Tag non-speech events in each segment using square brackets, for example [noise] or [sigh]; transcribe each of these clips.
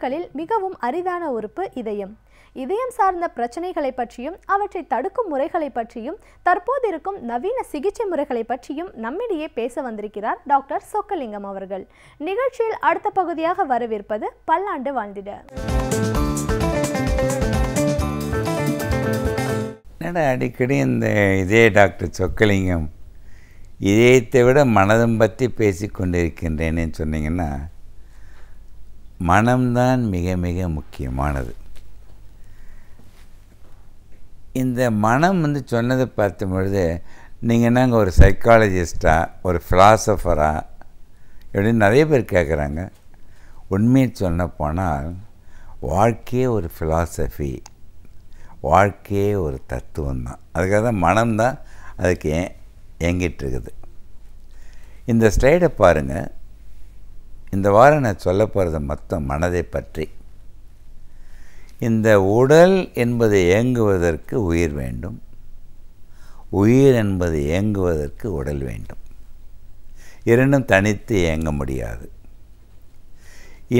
உறுப்புகளில் மிகவும் அரிதான உறுப்பு இதயம் இதயம் சார்ந்த பிரச்சனைகளை பற்றியும் அவற்றை தடுக்கும் முறைகளை பற்றியும் தற்போது இருக்கும் நவீன சிகிச்சை முறைகளை பற்றியும் நம்மிடையே பேச வந்திருக்கிறார் டாக்டர் சொக்கலிங்கம் அவர்கள் நிகழ்ச்சியில் அடுத்த பகுதியாக வரவிருப்பது பல்லாண்டு வாழ்ந்திட அடிக்கடி இந்த இதே டாக்டர் சொக்கலிங்கம் இதயத்தை விட மனதம் பற்றி பேசி சொன்னீங்கன்னா மனம்தான் மிக மிக முக்கியமானது இந்த மனம் வந்து சொன்னதை பார்த்த பொழுது நீங்கள் நாங்கள் ஒரு சைக்காலஜிஸ்டாக ஒரு ஃபிலாசபராக எப்படின்னு நிறைய பேர் கேட்குறாங்க உண்மையை சொல்ல போனால் வாழ்க்கையே ஒரு ஃபிலாசபி வாழ்க்கையே ஒரு தத்துவம் தான் அதுக்காக தான் மனம்தான் அதுக்கு ஏன் இயங்கிட்டு இருக்குது இந்த ஸ்லைடை பாருங்கள் இந்த வாரம் நான் சொல்ல போகிறது மொத்தம் மனதை பற்றி இந்த உடல் என்பது இயங்குவதற்கு உயிர் வேண்டும் உயிர் என்பது இயங்குவதற்கு உடல் வேண்டும் இரண்டும் தனித்து இயங்க முடியாது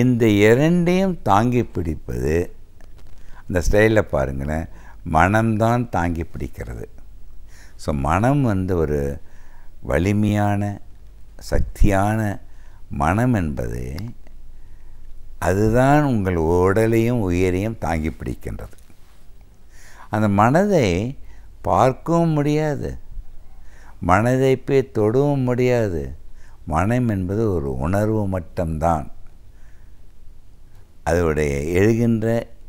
இந்த இரண்டையும் தாங்கி பிடிப்பது அந்த ஸ்டைலில் பாருங்களேன் மனம்தான் தாங்கி பிடிக்கிறது ஸோ மனம் வந்து ஒரு வலிமையான சக்தியான மனம் என்பது அதுதான் உங்கள் உடலையும் உயிரையும் தாங்கி பிடிக்கின்றது அந்த மனதை பார்க்கவும் முடியாது மனதை போய் தொடவும் முடியாது மனம் என்பது ஒரு உணர்வு மட்டும்தான் அதோடைய எழுகின்ற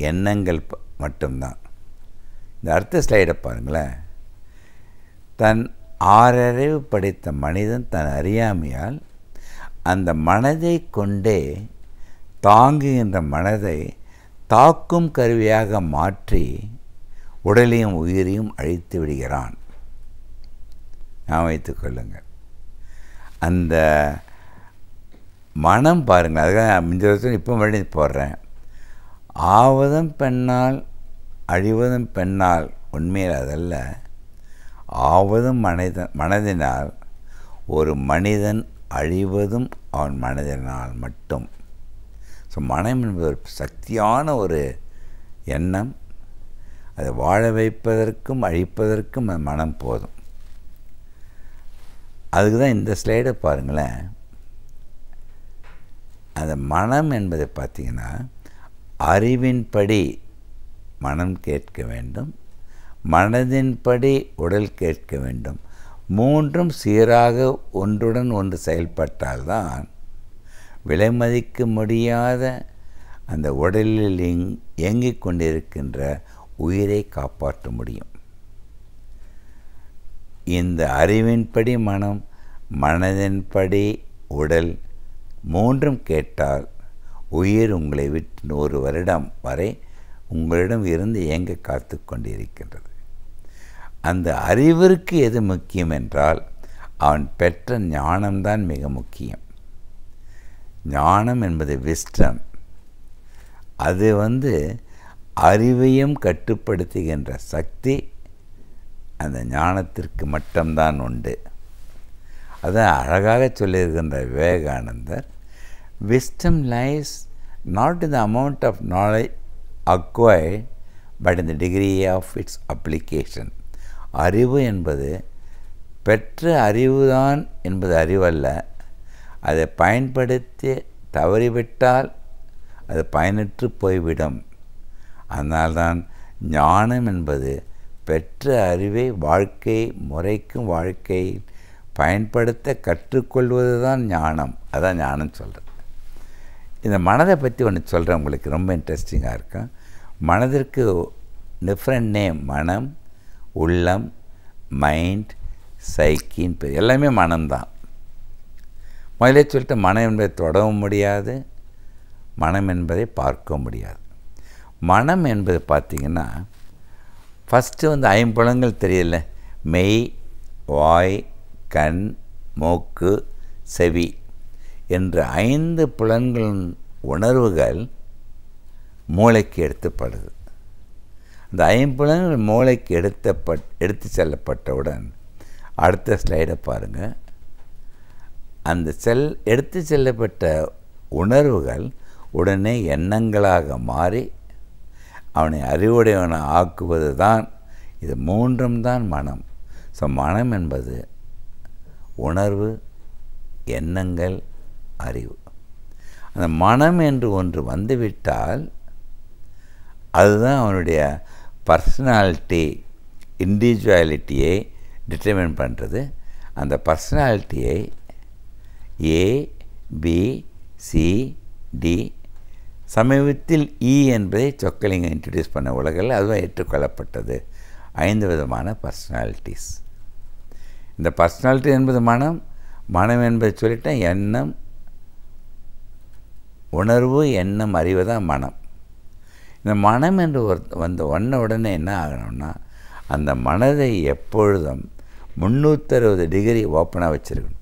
எண்ணங்கள் மட்டும்தான் இந்த அடுத்த ஸ்லைடை பாருங்களேன் தன் ஆறறிவு படைத்த மனிதன் தன் அறியாமையால் அந்த மனதை கொண்டே தாங்குகின்ற மனதை தாக்கும் கருவியாக மாற்றி உடலையும் உயிரையும் அழித்து விடுகிறான் நான் வைத்துக் கொள்ளுங்கள் அந்த மனம் பாருங்கள் அதுக்காக இந்த வருஷம் இப்போ மறுபடியும் போடுறேன் ஆவதும் பெண்ணால் அழிவதும் பெண்ணால் உண்மையில் அதல்ல ஆவதும் மனிதன் மனதினால் ஒரு மனிதன் அழிவதும் அவன் மனதினால் மட்டும் ஸோ மனம் என்பது ஒரு சக்தியான ஒரு எண்ணம் அதை வாழ வைப்பதற்கும் அழிப்பதற்கும் மனம் போதும் அதுக்கு தான் இந்த ஸ்லைடை பாருங்களேன் அந்த மனம் என்பதை பார்த்திங்கன்னா அறிவின்படி மனம் கேட்க வேண்டும் மனதின்படி உடல் கேட்க வேண்டும் மூன்றும் சீராக ஒன்றுடன் ஒன்று செயல்பட்டால்தான் விலை மதிக்க முடியாத அந்த உடலில் இயங்கிக் கொண்டிருக்கின்ற உயிரை காப்பாற்ற முடியும் இந்த அறிவின்படி மனம் மனதின்படி உடல் மூன்றும் கேட்டால் உயிர் உங்களை விட்டு நூறு வருடம் வரை உங்களிடம் இருந்து இயங்க காத்து கொண்டிருக்கின்றது அந்த அறிவிற்கு எது முக்கியம் என்றால் அவன் பெற்ற ஞானம்தான் மிக முக்கியம் ஞானம் என்பது விஸ்டம் அது வந்து அறிவையும் கட்டுப்படுத்துகின்ற சக்தி அந்த ஞானத்திற்கு மட்டும்தான் உண்டு அதான் அழகாக சொல்லியிருக்கின்ற விவேகானந்தர் wisdom lies not in the amount of knowledge acquired but in the degree of its application அறிவு என்பது பெற்ற அறிவுதான் என்பது அறிவல்ல அதை பயன்படுத்தி தவறிவிட்டால் அது பயனற்று போய்விடும் அதனால்தான் ஞானம் என்பது பெற்ற அறிவை வாழ்க்கை முறைக்கும் வாழ்க்கை பயன்படுத்த கற்றுக்கொள்வது தான் ஞானம் அதான் ஞானம் சொல்கிறது இந்த மனதை பற்றி ஒன்று சொல்கிறேன் உங்களுக்கு ரொம்ப இன்ட்ரெஸ்டிங்காக இருக்கும் மனதிற்கு டிஃப்ரெண்ட் நேம் மனம் உள்ளம் மைண்ட் சைக்கின் பேர் எல்லாமே மனம்தான் முதலே சொல்லிட்டு மனம் என்பதை தொடவும் முடியாது மனம் என்பதை பார்க்க முடியாது மனம் என்பது பார்த்திங்கன்னா ஃபஸ்ட்டு வந்து ஐம்பழங்கள் தெரியல மெய் வாய் கண் மூக்கு செவி என்ற ஐந்து புலன்களின் உணர்வுகள் மூளைக்கு எடுத்துப்படுது இந்த ஐம்புலன்கள் மூளைக்கு எடுத்தப்பட் எடுத்து செல்லப்பட்டவுடன் அடுத்த ஸ்லைடை பாருங்கள் அந்த செல் எடுத்து செல்லப்பட்ட உணர்வுகள் உடனே எண்ணங்களாக மாறி அவனை அறிவுடையவனை ஆக்குவது தான் இது மூன்றும் தான் மனம் ஸோ மனம் என்பது உணர்வு எண்ணங்கள் அறிவு அந்த மனம் என்று ஒன்று வந்துவிட்டால் அதுதான் அவனுடைய பர்சனாலிட்டி இண்டிவிஜுவாலிட்டியை டிட்டர்மின் பண்ணுறது அந்த பர்சனாலிட்டியை ஏ பி சி டி சமீபத்தில் இ e என்பதை சொக்கலிங்கம் இன்ட்ரடியூஸ் பண்ண உலகில் அதுவும் ஏற்றுக்கொள்ளப்பட்டது ஐந்து விதமான பர்சனாலிட்டிஸ் இந்த பர்சனாலிட்டி என்பது மனம் மனம் என்பதை சொல்லிட்டேன் எண்ணம் உணர்வு எண்ணம் அறிவு தான் மனம் இந்த மனம் என்று ஒரு வந்த ஒன்ன உடனே என்ன ஆகணும்னா அந்த மனதை எப்பொழுதும் முந்நூற்றறுபது டிகிரி ஓப்பனாக வச்சுருக்கணும்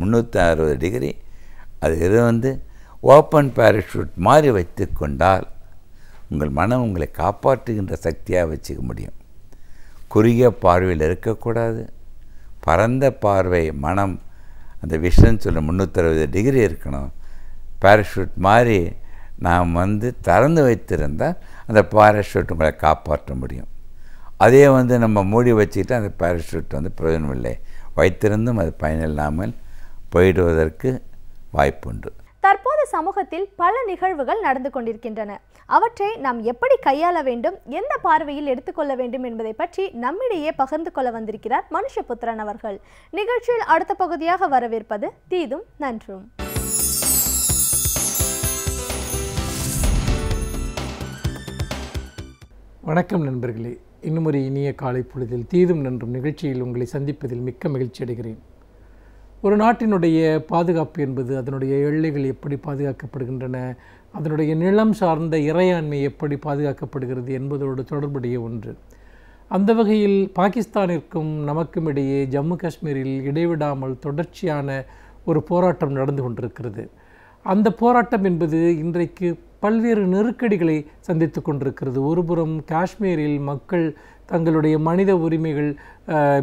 முந்நூற்றி அறுபது டிகிரி அது இதை வந்து ஓப்பன் பேராஷூட் மாதிரி வைத்து கொண்டால் உங்கள் மனம் உங்களை காப்பாற்றுகின்ற சக்தியாக வச்சுக்க முடியும் குறுகிய பார்வையில் இருக்கக்கூடாது பரந்த பார்வை மனம் அந்த விஷன் சொல்ல முந்நூற்றறுபது டிகிரி இருக்கணும் பேராஷூட் மாதிரி நாம் வந்து திறந்து வைத்திருந்தால் அந்த பாராஷூட் உங்களை காப்பாற்ற முடியும் அதே வந்து நம்ம மூடி வச்சுக்கிட்டு அந்த பாராஷூட் வந்து பிரயோஜனம் இல்லை வைத்திருந்தும் அது பயனில்லாமல் போயிடுவதற்கு வாய்ப்புண்டு தற்போது சமூகத்தில் பல நிகழ்வுகள் நடந்து கொண்டிருக்கின்றன அவற்றை நாம் எப்படி கையாள வேண்டும் எந்த பார்வையில் எடுத்துக்கொள்ள வேண்டும் என்பதை பற்றி நம்மிடையே பகிர்ந்து கொள்ள வந்திருக்கிறார் மனுஷபுத்திரன் அவர்கள் நிகழ்ச்சியில் அடுத்த பகுதியாக வரவேற்பது தீதும் நன்றும் வணக்கம் நண்பர்களே இன்னும் ஒரு இனிய காலை பொழுதில் தீதும் நன்றும் நிகழ்ச்சியில் உங்களை சந்திப்பதில் மிக்க மகிழ்ச்சி அடைகிறேன் ஒரு நாட்டினுடைய பாதுகாப்பு என்பது அதனுடைய எல்லைகள் எப்படி பாதுகாக்கப்படுகின்றன அதனுடைய நிலம் சார்ந்த இறையாண்மை எப்படி பாதுகாக்கப்படுகிறது என்பதோடு தொடர்புடைய ஒன்று அந்த வகையில் பாகிஸ்தானிற்கும் நமக்கும் இடையே ஜம்மு காஷ்மீரில் இடைவிடாமல் தொடர்ச்சியான ஒரு போராட்டம் நடந்து கொண்டிருக்கிறது அந்த போராட்டம் என்பது இன்றைக்கு பல்வேறு நெருக்கடிகளை சந்தித்து கொண்டிருக்கிறது ஒருபுறம் காஷ்மீரில் மக்கள் தங்களுடைய மனித உரிமைகள்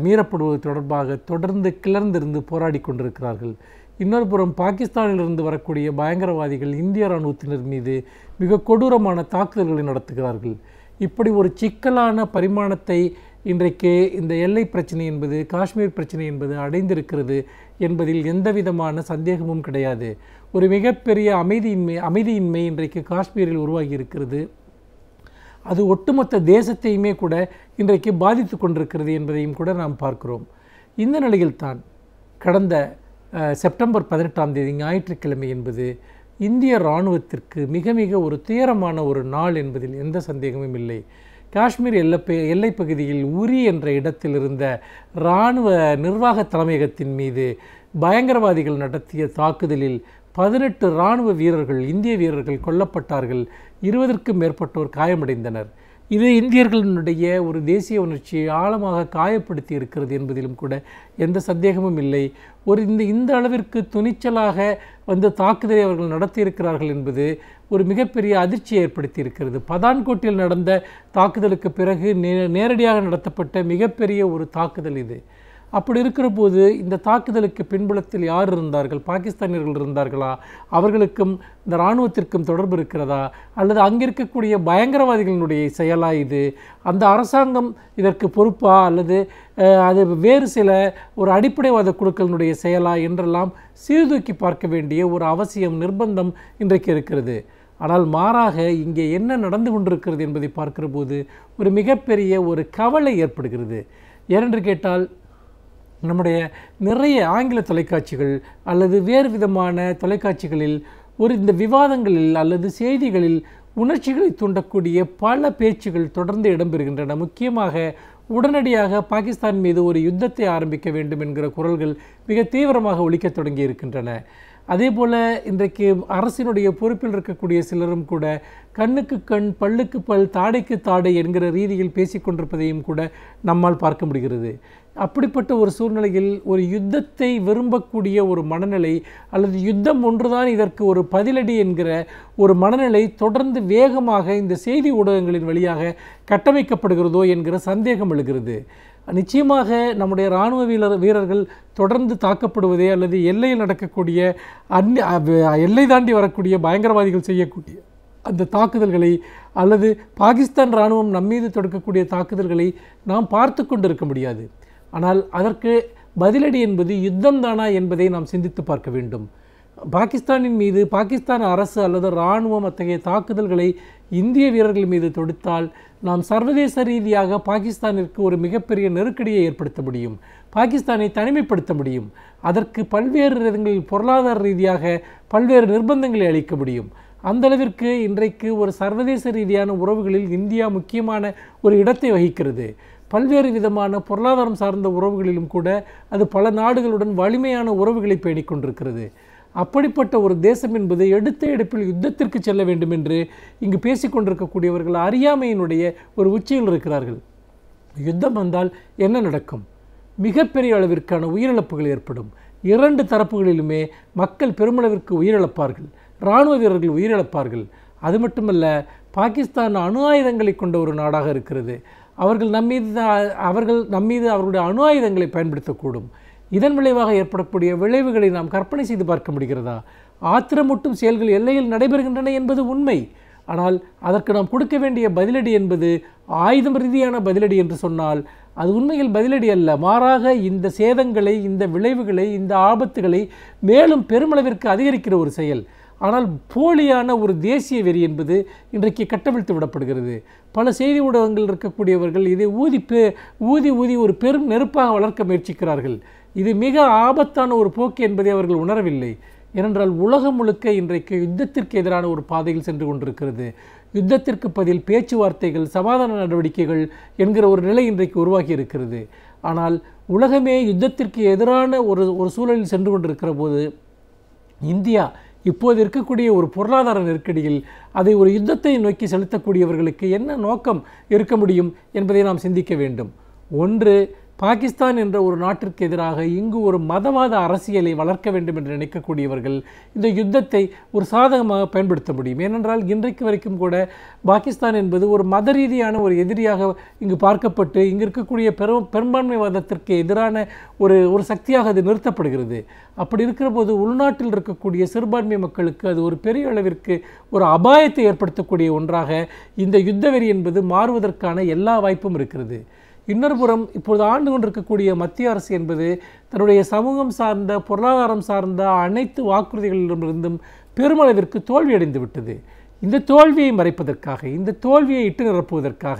மீறப்படுவது தொடர்பாக தொடர்ந்து கிளர்ந்திருந்து போராடி கொண்டிருக்கிறார்கள் இன்னொரு புறம் பாகிஸ்தானிலிருந்து வரக்கூடிய பயங்கரவாதிகள் இந்திய இராணுவத்தினர் மீது மிக கொடூரமான தாக்குதல்களை நடத்துகிறார்கள் இப்படி ஒரு சிக்கலான பரிமாணத்தை இன்றைக்கு இந்த எல்லை பிரச்சனை என்பது காஷ்மீர் பிரச்சனை என்பது அடைந்திருக்கிறது என்பதில் எந்தவிதமான சந்தேகமும் கிடையாது ஒரு மிகப்பெரிய அமைதியின்மை அமைதியின்மை இன்றைக்கு காஷ்மீரில் உருவாகி இருக்கிறது அது ஒட்டுமொத்த தேசத்தையுமே கூட இன்றைக்கு பாதித்து கொண்டிருக்கிறது என்பதையும் கூட நாம் பார்க்கிறோம் இந்த நிலையில்தான் கடந்த செப்டம்பர் பதினெட்டாம் தேதி ஞாயிற்றுக்கிழமை என்பது இந்திய இராணுவத்திற்கு மிக மிக ஒரு துயரமான ஒரு நாள் என்பதில் எந்த சந்தேகமும் இல்லை காஷ்மீர் எல்லை எல்லைப்பகுதியில் உரி என்ற இடத்தில் இருந்த இராணுவ நிர்வாக தலைமையகத்தின் மீது பயங்கரவாதிகள் நடத்திய தாக்குதலில் பதினெட்டு இராணுவ வீரர்கள் இந்திய வீரர்கள் கொல்லப்பட்டார்கள் இருபதற்கும் மேற்பட்டோர் காயமடைந்தனர் இது இந்தியர்களினுடைய ஒரு தேசிய உணர்ச்சியை ஆழமாக காயப்படுத்தி இருக்கிறது என்பதிலும் கூட எந்த சந்தேகமும் இல்லை ஒரு இந்த இந்த அளவிற்கு துணிச்சலாக வந்து தாக்குதலை அவர்கள் நடத்தியிருக்கிறார்கள் என்பது ஒரு மிகப்பெரிய அதிர்ச்சியை ஏற்படுத்தி இருக்கிறது பதான்கோட்டில் நடந்த தாக்குதலுக்கு பிறகு நேரடியாக நடத்தப்பட்ட மிகப்பெரிய ஒரு தாக்குதல் இது அப்படி இருக்கிற போது இந்த தாக்குதலுக்கு பின்புலத்தில் யார் இருந்தார்கள் பாகிஸ்தானியர்கள் இருந்தார்களா அவர்களுக்கும் இந்த இராணுவத்திற்கும் தொடர்பு இருக்கிறதா அல்லது அங்கே இருக்கக்கூடிய பயங்கரவாதிகளினுடைய செயலா இது அந்த அரசாங்கம் இதற்கு பொறுப்பா அல்லது அது வேறு சில ஒரு அடிப்படைவாத குழுக்களினுடைய செயலா என்றெல்லாம் சீர்தூக்கி பார்க்க வேண்டிய ஒரு அவசியம் நிர்பந்தம் இன்றைக்கு இருக்கிறது ஆனால் மாறாக இங்கே என்ன நடந்து கொண்டிருக்கிறது என்பதை பார்க்கிற போது ஒரு மிகப்பெரிய ஒரு கவலை ஏற்படுகிறது ஏனென்று கேட்டால் நம்முடைய நிறைய ஆங்கில தொலைக்காட்சிகள் அல்லது வேறு விதமான தொலைக்காட்சிகளில் ஒரு இந்த விவாதங்களில் அல்லது செய்திகளில் உணர்ச்சிகளை தூண்டக்கூடிய பல பேச்சுகள் தொடர்ந்து இடம்பெறுகின்றன முக்கியமாக உடனடியாக பாகிஸ்தான் மீது ஒரு யுத்தத்தை ஆரம்பிக்க வேண்டும் என்கிற குரல்கள் மிக தீவிரமாக ஒழிக்க தொடங்கி இருக்கின்றன அதே போல் இன்றைக்கு அரசினுடைய பொறுப்பில் இருக்கக்கூடிய சிலரும் கூட கண்ணுக்கு கண் பல்லுக்கு பல் தாடைக்கு தாடை என்கிற ரீதியில் பேசிக்கொண்டிருப்பதையும் கூட நம்மால் பார்க்க முடிகிறது அப்படிப்பட்ட ஒரு சூழ்நிலையில் ஒரு யுத்தத்தை விரும்பக்கூடிய ஒரு மனநிலை அல்லது யுத்தம் ஒன்றுதான் இதற்கு ஒரு பதிலடி என்கிற ஒரு மனநிலை தொடர்ந்து வேகமாக இந்த செய்தி ஊடகங்களின் வழியாக கட்டமைக்கப்படுகிறதோ என்கிற சந்தேகம் எழுகிறது நிச்சயமாக நம்முடைய இராணுவ வீரர் வீரர்கள் தொடர்ந்து தாக்கப்படுவதே அல்லது எல்லையில் நடக்கக்கூடிய அந்நி எல்லை தாண்டி வரக்கூடிய பயங்கரவாதிகள் செய்யக்கூடிய அந்த தாக்குதல்களை அல்லது பாகிஸ்தான் இராணுவம் நம்மீது தொடுக்கக்கூடிய தாக்குதல்களை நாம் பார்த்து கொண்டிருக்க முடியாது ஆனால் அதற்கு பதிலடி என்பது யுத்தம் தானா என்பதை நாம் சிந்தித்து பார்க்க வேண்டும் பாகிஸ்தானின் மீது பாகிஸ்தான் அரசு அல்லது இராணுவம் அத்தகைய தாக்குதல்களை இந்திய வீரர்கள் மீது தொடுத்தால் நாம் சர்வதேச ரீதியாக பாகிஸ்தானிற்கு ஒரு மிகப்பெரிய நெருக்கடியை ஏற்படுத்த முடியும் பாகிஸ்தானை தனிமைப்படுத்த முடியும் அதற்கு பல்வேறு இடங்களில் பொருளாதார ரீதியாக பல்வேறு நிர்பந்தங்களை அளிக்க முடியும் அந்தளவிற்கு இன்றைக்கு ஒரு சர்வதேச ரீதியான உறவுகளில் இந்தியா முக்கியமான ஒரு இடத்தை வகிக்கிறது பல்வேறு விதமான பொருளாதாரம் சார்ந்த உறவுகளிலும் கூட அது பல நாடுகளுடன் வலிமையான உறவுகளை பேடிக்கொண்டிருக்கிறது அப்படிப்பட்ட ஒரு தேசம் என்பது எடுத்த எடுப்பில் யுத்தத்திற்கு செல்ல வேண்டும் என்று இங்கு பேசிக்கொண்டிருக்கக்கூடியவர்கள் அறியாமையினுடைய ஒரு உச்சியில் இருக்கிறார்கள் யுத்தம் வந்தால் என்ன நடக்கும் மிகப்பெரிய அளவிற்கான உயிரிழப்புகள் ஏற்படும் இரண்டு தரப்புகளிலுமே மக்கள் பெருமளவிற்கு உயிரிழப்பார்கள் இராணுவ வீரர்கள் உயிரிழப்பார்கள் அது மட்டுமல்ல பாகிஸ்தான் அணு ஆயுதங்களை கொண்ட ஒரு நாடாக இருக்கிறது அவர்கள் நம்மீது அவர்கள் நம்மீது அவருடைய அணு ஆயுதங்களை பயன்படுத்தக்கூடும் இதன் விளைவாக ஏற்படக்கூடிய விளைவுகளை நாம் கற்பனை செய்து பார்க்க முடிகிறதா ஆத்திரமூட்டும் செயல்கள் எல்லையில் நடைபெறுகின்றன என்பது உண்மை ஆனால் அதற்கு நாம் கொடுக்க வேண்டிய பதிலடி என்பது ஆயுதம் ரீதியான பதிலடி என்று சொன்னால் அது உண்மையில் பதிலடி அல்ல மாறாக இந்த சேதங்களை இந்த விளைவுகளை இந்த ஆபத்துகளை மேலும் பெருமளவிற்கு அதிகரிக்கிற ஒரு செயல் ஆனால் போலியான ஒரு தேசிய வெறி என்பது இன்றைக்கு கட்டவிழ்த்து விடப்படுகிறது பல செய்தி ஊடகங்கள் இருக்கக்கூடியவர்கள் இதை ஊதி ஊதி ஊதி ஒரு பெரும் நெருப்பாக வளர்க்க முயற்சிக்கிறார்கள் இது மிக ஆபத்தான ஒரு போக்கு என்பதை அவர்கள் உணரவில்லை ஏனென்றால் உலகம் முழுக்க இன்றைக்கு யுத்தத்திற்கு எதிரான ஒரு பாதையில் சென்று கொண்டிருக்கிறது யுத்தத்திற்கு பதில் பேச்சுவார்த்தைகள் சமாதான நடவடிக்கைகள் என்கிற ஒரு நிலை இன்றைக்கு உருவாகி இருக்கிறது ஆனால் உலகமே யுத்தத்திற்கு எதிரான ஒரு ஒரு சூழலில் சென்று கொண்டிருக்கிற போது இந்தியா இப்போது இருக்கக்கூடிய ஒரு பொருளாதார நெருக்கடியில் அதை ஒரு யுத்தத்தை நோக்கி செலுத்தக்கூடியவர்களுக்கு என்ன நோக்கம் இருக்க முடியும் என்பதை நாம் சிந்திக்க வேண்டும் ஒன்று பாகிஸ்தான் என்ற ஒரு நாட்டிற்கு எதிராக இங்கு ஒரு மதவாத அரசியலை வளர்க்க வேண்டும் என்று நினைக்கக்கூடியவர்கள் இந்த யுத்தத்தை ஒரு சாதகமாக பயன்படுத்த முடியும் ஏனென்றால் இன்றைக்கு வரைக்கும் கூட பாகிஸ்தான் என்பது ஒரு மத ரீதியான ஒரு எதிரியாக இங்கு பார்க்கப்பட்டு இங்கு இருக்கக்கூடிய பெரும் பெரும்பான்மைவாதத்திற்கு எதிரான ஒரு ஒரு சக்தியாக அது நிறுத்தப்படுகிறது அப்படி இருக்கிற போது உள்நாட்டில் இருக்கக்கூடிய சிறுபான்மை மக்களுக்கு அது ஒரு பெரிய அளவிற்கு ஒரு அபாயத்தை ஏற்படுத்தக்கூடிய ஒன்றாக இந்த யுத்த வெறி என்பது மாறுவதற்கான எல்லா வாய்ப்பும் இருக்கிறது இன்னொரு புறம் இப்பொழுது ஆண்டு கொண்டிருக்கக்கூடிய மத்திய அரசு என்பது தன்னுடைய சமூகம் சார்ந்த பொருளாதாரம் சார்ந்த அனைத்து வாக்குறுதிகளிடமிருந்தும் பெருமளவிற்கு தோல்வியடைந்து விட்டது இந்த தோல்வியை மறைப்பதற்காக இந்த தோல்வியை இட்டு நிரப்புவதற்காக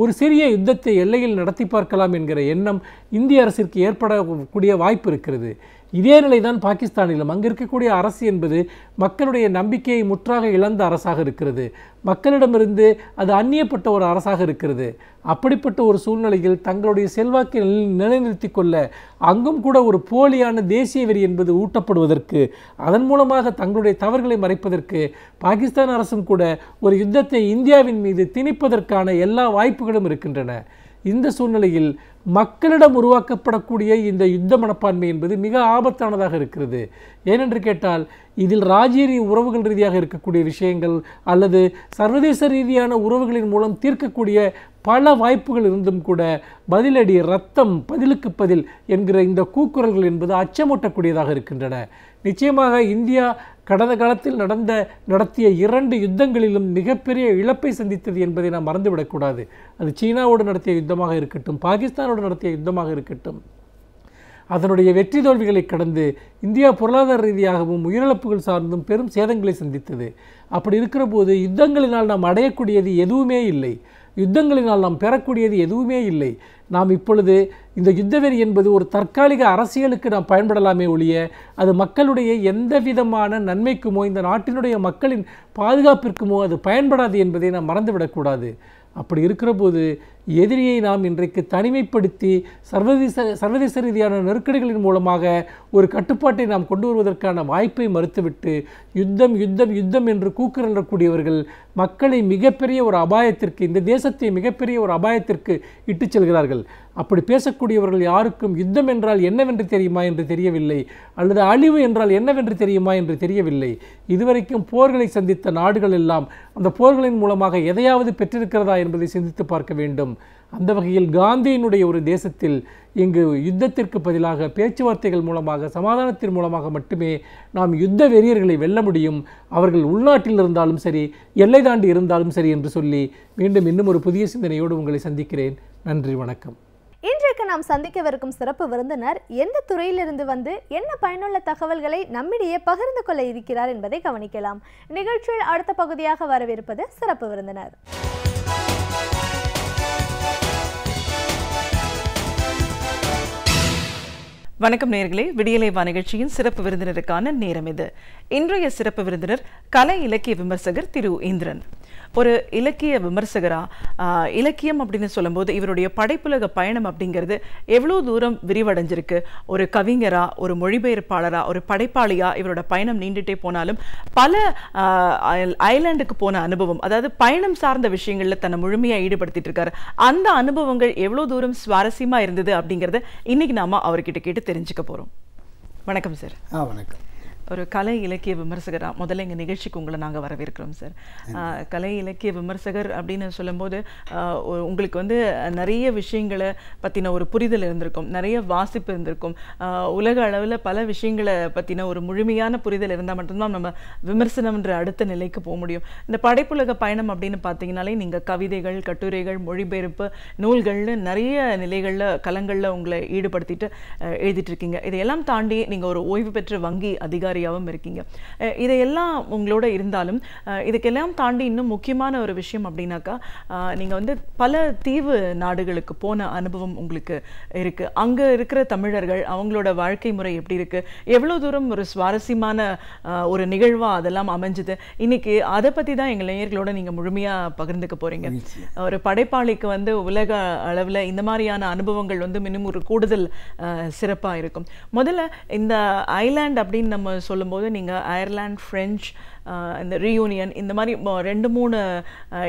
ஒரு சிறிய யுத்தத்தை எல்லையில் நடத்தி பார்க்கலாம் என்கிற எண்ணம் இந்திய அரசிற்கு ஏற்படக்கூடிய வாய்ப்பு இருக்கிறது இதே நிலை தான் பாகிஸ்தானிலும் அங்கே இருக்கக்கூடிய அரசு என்பது மக்களுடைய நம்பிக்கையை முற்றாக இழந்த அரசாக இருக்கிறது மக்களிடமிருந்து அது அந்நியப்பட்ட ஒரு அரசாக இருக்கிறது அப்படிப்பட்ட ஒரு சூழ்நிலையில் தங்களுடைய செல்வாக்கை நிலைநிறுத்தி கொள்ள அங்கும் கூட ஒரு போலியான தேசிய வெறி என்பது ஊட்டப்படுவதற்கு அதன் மூலமாக தங்களுடைய தவறுகளை மறைப்பதற்கு பாகிஸ்தான் அரசும் கூட ஒரு யுத்தத்தை இந்தியாவின் மீது திணிப்பதற்கான எல்லா வாய்ப்புகளும் இருக்கின்றன இந்த சூழ்நிலையில் மக்களிடம் உருவாக்கப்படக்கூடிய இந்த யுத்த மனப்பான்மை என்பது மிக ஆபத்தானதாக இருக்கிறது ஏனென்று கேட்டால் இதில் ராஜீரிய உறவுகள் ரீதியாக இருக்கக்கூடிய விஷயங்கள் அல்லது சர்வதேச ரீதியான உறவுகளின் மூலம் தீர்க்கக்கூடிய பல வாய்ப்புகள் இருந்தும் கூட பதிலடி ரத்தம் பதிலுக்கு பதில் என்கிற இந்த கூக்குரல்கள் என்பது அச்சமூட்டக்கூடியதாக இருக்கின்றன நிச்சயமாக இந்தியா கடந்த காலத்தில் நடந்த நடத்திய இரண்டு யுத்தங்களிலும் மிகப்பெரிய இழப்பை சந்தித்தது என்பதை நாம் மறந்துவிடக்கூடாது அது சீனாவோடு நடத்திய யுத்தமாக இருக்கட்டும் பாகிஸ்தானோடு நடத்திய யுத்தமாக இருக்கட்டும் அதனுடைய வெற்றி தோல்விகளை கடந்து இந்தியா பொருளாதார ரீதியாகவும் உயிரிழப்புகள் சார்ந்தும் பெரும் சேதங்களை சந்தித்தது அப்படி இருக்கிற போது யுத்தங்களினால் நாம் அடையக்கூடியது எதுவுமே இல்லை யுத்தங்களினால் நாம் பெறக்கூடியது எதுவுமே இல்லை நாம் இப்பொழுது இந்த யுத்தவெறி என்பது ஒரு தற்காலிக அரசியலுக்கு நாம் பயன்படலாமே ஒழிய அது மக்களுடைய எந்த விதமான நன்மைக்குமோ இந்த நாட்டினுடைய மக்களின் பாதுகாப்பிற்குமோ அது பயன்படாது என்பதை நாம் மறந்துவிடக்கூடாது அப்படி இருக்கிற போது எதிரியை நாம் இன்றைக்கு தனிமைப்படுத்தி சர்வதேச சர்வதேச ரீதியான நெருக்கடிகளின் மூலமாக ஒரு கட்டுப்பாட்டை நாம் கொண்டு வருவதற்கான வாய்ப்பை மறுத்துவிட்டு யுத்தம் யுத்தம் யுத்தம் என்று கூக்குறக்கூடியவர்கள் மக்களை மிகப்பெரிய ஒரு அபாயத்திற்கு இந்த தேசத்தை மிகப்பெரிய ஒரு அபாயத்திற்கு இட்டுச் செல்கிறார்கள் அப்படி பேசக்கூடியவர்கள் யாருக்கும் யுத்தம் என்றால் என்னவென்று தெரியுமா என்று தெரியவில்லை அல்லது அழிவு என்றால் என்னவென்று தெரியுமா என்று தெரியவில்லை இதுவரைக்கும் போர்களை சந்தித்த நாடுகள் எல்லாம் அந்த போர்களின் மூலமாக எதையாவது பெற்றிருக்கிறதா என்பதை சிந்தித்து பார்க்க வேண்டும் அந்த வகையில் காந்தியினுடைய ஒரு தேசத்தில் இங்கு யுத்தத்திற்கு பதிலாக பேச்சுவார்த்தைகள் மூலமாக சமாதானத்தின் மூலமாக மட்டுமே நாம் யுத்த வெறியர்களை வெல்ல முடியும் அவர்கள் உள்நாட்டில் இருந்தாலும் சரி எல்லை தாண்டி இருந்தாலும் சரி என்று சொல்லி மீண்டும் இன்னும் ஒரு புதிய சிந்தனையோடு உங்களை சந்திக்கிறேன் நன்றி வணக்கம் இன்றைக்கு நாம் சந்திக்கவிருக்கும் சிறப்பு விருந்தினர் எந்த துறையிலிருந்து வந்து என்ன பயனுள்ள தகவல்களை நம்மிடையே பகிர்ந்து கொள்ள இருக்கிறார் என்பதை கவனிக்கலாம் நிகழ்ச்சியில் அடுத்த பகுதியாக வரவிருப்பது சிறப்பு விருந்தினர் வணக்கம் நேர்களே விடியலைவா நிகழ்ச்சியின் சிறப்பு விருந்தினருக்கான நேரம் இது இன்றைய சிறப்பு விருந்தினர் கலை இலக்கிய விமர்சகர் திரு இந்திரன் ஒரு இலக்கிய விமர்சகரா இலக்கியம் அப்படின்னு சொல்லும்போது இவருடைய படைப்புலக பயணம் அப்படிங்கிறது எவ்வளோ தூரம் விரிவடைஞ்சிருக்கு ஒரு கவிஞரா ஒரு மொழிபெயர்ப்பாளரா ஒரு படைப்பாளியா இவரோட பயணம் நீண்டுட்டே போனாலும் பல ஐலாண்டுக்கு போன அனுபவம் அதாவது பயணம் சார்ந்த விஷயங்களில் தன்னை முழுமையாக ஈடுபடுத்திட்டு இருக்காரு அந்த அனுபவங்கள் எவ்வளோ தூரம் சுவாரஸ்யமாக இருந்தது அப்படிங்கிறத இன்னைக்கு நாம அவர்கிட்ட கேட்டு தெரிஞ்சுக்க போகிறோம் வணக்கம் சார் வணக்கம் ஒரு கலை இலக்கிய விமர்சகராக முதல்ல எங்கள் நிகழ்ச்சிக்கு உங்களை நாங்கள் வரவேற்கிறோம் சார் கலை இலக்கிய விமர்சகர் அப்படின்னு சொல்லும்போது உங்களுக்கு வந்து நிறைய விஷயங்களை பற்றின ஒரு புரிதல் இருந்திருக்கும் நிறைய வாசிப்பு இருந்திருக்கும் உலக அளவில் பல விஷயங்களை பற்றின ஒரு முழுமையான புரிதல் இருந்தால் மட்டும்தான் நம்ம விமர்சனம்ன்ற அடுத்த நிலைக்கு போக முடியும் இந்த படைப்புலக பயணம் அப்படின்னு பார்த்தீங்கனாலே நீங்கள் கவிதைகள் கட்டுரைகள் மொழிபெயர்ப்பு நூல்கள்னு நிறைய நிலைகளில் களங்களில் உங்களை ஈடுபடுத்திட்டு எழுதிட்டு இருக்கீங்க இதையெல்லாம் தாண்டி நீங்கள் ஒரு ஓய்வு பெற்ற வங்கி அதிகாரி அதிகாரியாகவும் இருக்கீங்க இதையெல்லாம் உங்களோட இருந்தாலும் இதுக்கெல்லாம் தாண்டி இன்னும் முக்கியமான ஒரு விஷயம் அப்படின்னாக்கா நீங்கள் வந்து பல தீவு நாடுகளுக்கு போன அனுபவம் உங்களுக்கு இருக்குது அங்கே இருக்கிற தமிழர்கள் அவங்களோட வாழ்க்கை முறை எப்படி இருக்குது எவ்வளோ தூரம் ஒரு சுவாரஸ்யமான ஒரு நிகழ்வாக அதெல்லாம் அமைஞ்சுது இன்னைக்கு அதை பற்றி தான் எங்கள் நேயர்களோட நீங்கள் முழுமையாக பகிர்ந்துக்க போகிறீங்க ஒரு படைப்பாளிக்கு வந்து உலக அளவில் இந்த மாதிரியான அனுபவங்கள் வந்து மினிமம் ஒரு கூடுதல் சிறப்பாக இருக்கும் முதல்ல இந்த ஐலாண்ட் அப்படின்னு நம்ம சொல்லும்போது நீங்கள் அயர்லாந்து ஃப்ரெஞ்ச் இந்த ரீயூனியன் இந்த மாதிரி ரெண்டு மூணு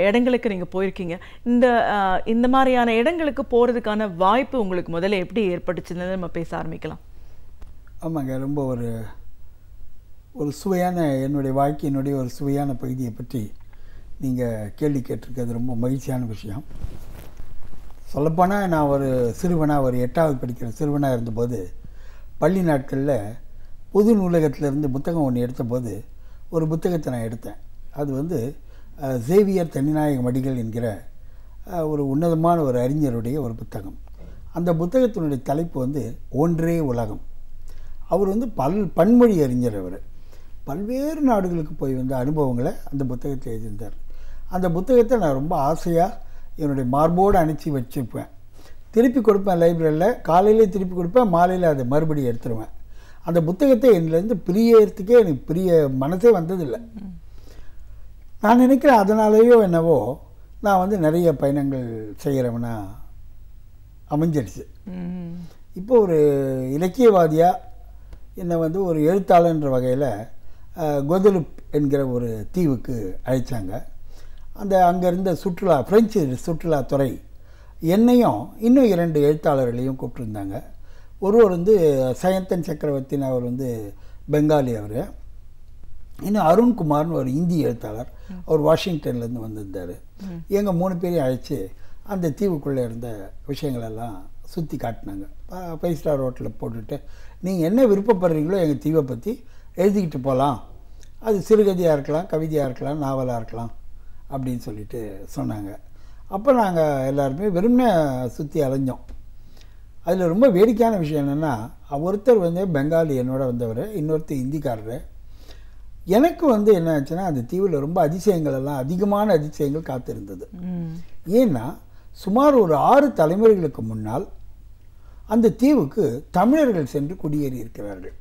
இடங்களுக்கு நீங்கள் போயிருக்கீங்க இந்த இந்த மாதிரியான இடங்களுக்கு போகிறதுக்கான வாய்ப்பு உங்களுக்கு முதல்ல எப்படி ஏற்பட்டுச்சுன்னு நம்ம பேச ஆரம்பிக்கலாம் ஆமாங்க ரொம்ப ஒரு ஒரு சுவையான என்னுடைய வாழ்க்கையினுடைய ஒரு சுவையான பகுதியை பற்றி நீங்கள் கேள்வி கேட்டிருக்கிறது ரொம்ப மகிழ்ச்சியான விஷயம் சொல்லப்போனால் நான் ஒரு சிறுவனாக ஒரு எட்டாவது படிக்கிற சிறுவனாக இருந்தபோது பள்ளி நாட்களில் பொது நூலகத்திலேருந்து புத்தகம் ஒன்று எடுத்தபோது ஒரு புத்தகத்தை நான் எடுத்தேன் அது வந்து சேவியர் தனிநாயக மடிகள் என்கிற ஒரு உன்னதமான ஒரு அறிஞருடைய ஒரு புத்தகம் அந்த புத்தகத்தினுடைய தலைப்பு வந்து ஒன்றே உலகம் அவர் வந்து பல் பன்மொழி அறிஞர் அவர் பல்வேறு நாடுகளுக்கு போய் வந்த அனுபவங்களை அந்த புத்தகத்தை எழுதியிருந்தார் அந்த புத்தகத்தை நான் ரொம்ப ஆசையாக என்னுடைய மார்போடு அணைச்சி வச்சுருப்பேன் திருப்பி கொடுப்பேன் லைப்ரரியில் காலையிலே திருப்பி கொடுப்பேன் மாலையில் அதை மறுபடியும் எடுத்துருவேன் அந்த புத்தகத்தை என்னிலேருந்து பிரியறதுக்கே எனக்கு பிரிய மனசே வந்ததில்லை நான் நினைக்கிறேன் அதனாலேயோ என்னவோ நான் வந்து நிறைய பயணங்கள் செய்கிறவனா அமைஞ்சிடுச்சு இப்போ ஒரு இலக்கியவாதியாக என்னை வந்து ஒரு எழுத்தாளன்ற வகையில் கொதலுப் என்கிற ஒரு தீவுக்கு அழைச்சாங்க அந்த அங்கே இருந்த சுற்றுலா ஃப்ரெஞ்சு சுற்றுலாத்துறை என்னையும் இன்னும் இரண்டு எழுத்தாளர்களையும் கூப்பிட்டுருந்தாங்க ஒருவர் வந்து சயந்தன் சக்கரவர்த்தின் அவர் வந்து பெங்காலி அவர் இன்னும் அருண்குமார்னு ஒரு இந்தி எழுத்தாளர் அவர் வாஷிங்டன்லேருந்து வந்திருந்தார் எங்கள் மூணு பேரையும் அழைச்சி அந்த தீவுக்குள்ளே இருந்த விஷயங்களெல்லாம் சுற்றி காட்டினாங்க ஃபைவ் ஸ்டார் ஹோட்டலில் போட்டுட்டு நீங்கள் என்ன விருப்பப்படுறீங்களோ எங்கள் தீவை பற்றி எழுதிக்கிட்டு போகலாம் அது சிறுகதையாக இருக்கலாம் கவிதையாக இருக்கலாம் நாவலாக இருக்கலாம் அப்படின்னு சொல்லிட்டு சொன்னாங்க அப்போ நாங்கள் எல்லாருமே வெறுமையாக சுற்றி அலைஞ்சோம் அதில் ரொம்ப வேடிக்கையான விஷயம் என்னென்னா ஒருத்தர் வந்து பெங்காலி என்னோட வந்தவர் இன்னொருத்தர் இந்திக்காரர் எனக்கு வந்து என்ன ஆச்சுன்னா அந்த தீவில் ரொம்ப அதிசயங்கள் எல்லாம் அதிகமான அதிசயங்கள் காத்திருந்தது ஏன்னா சுமார் ஒரு ஆறு தலைமுறைகளுக்கு முன்னால் அந்த தீவுக்கு தமிழர்கள் சென்று குடியேறி இருக்கிறார்கள்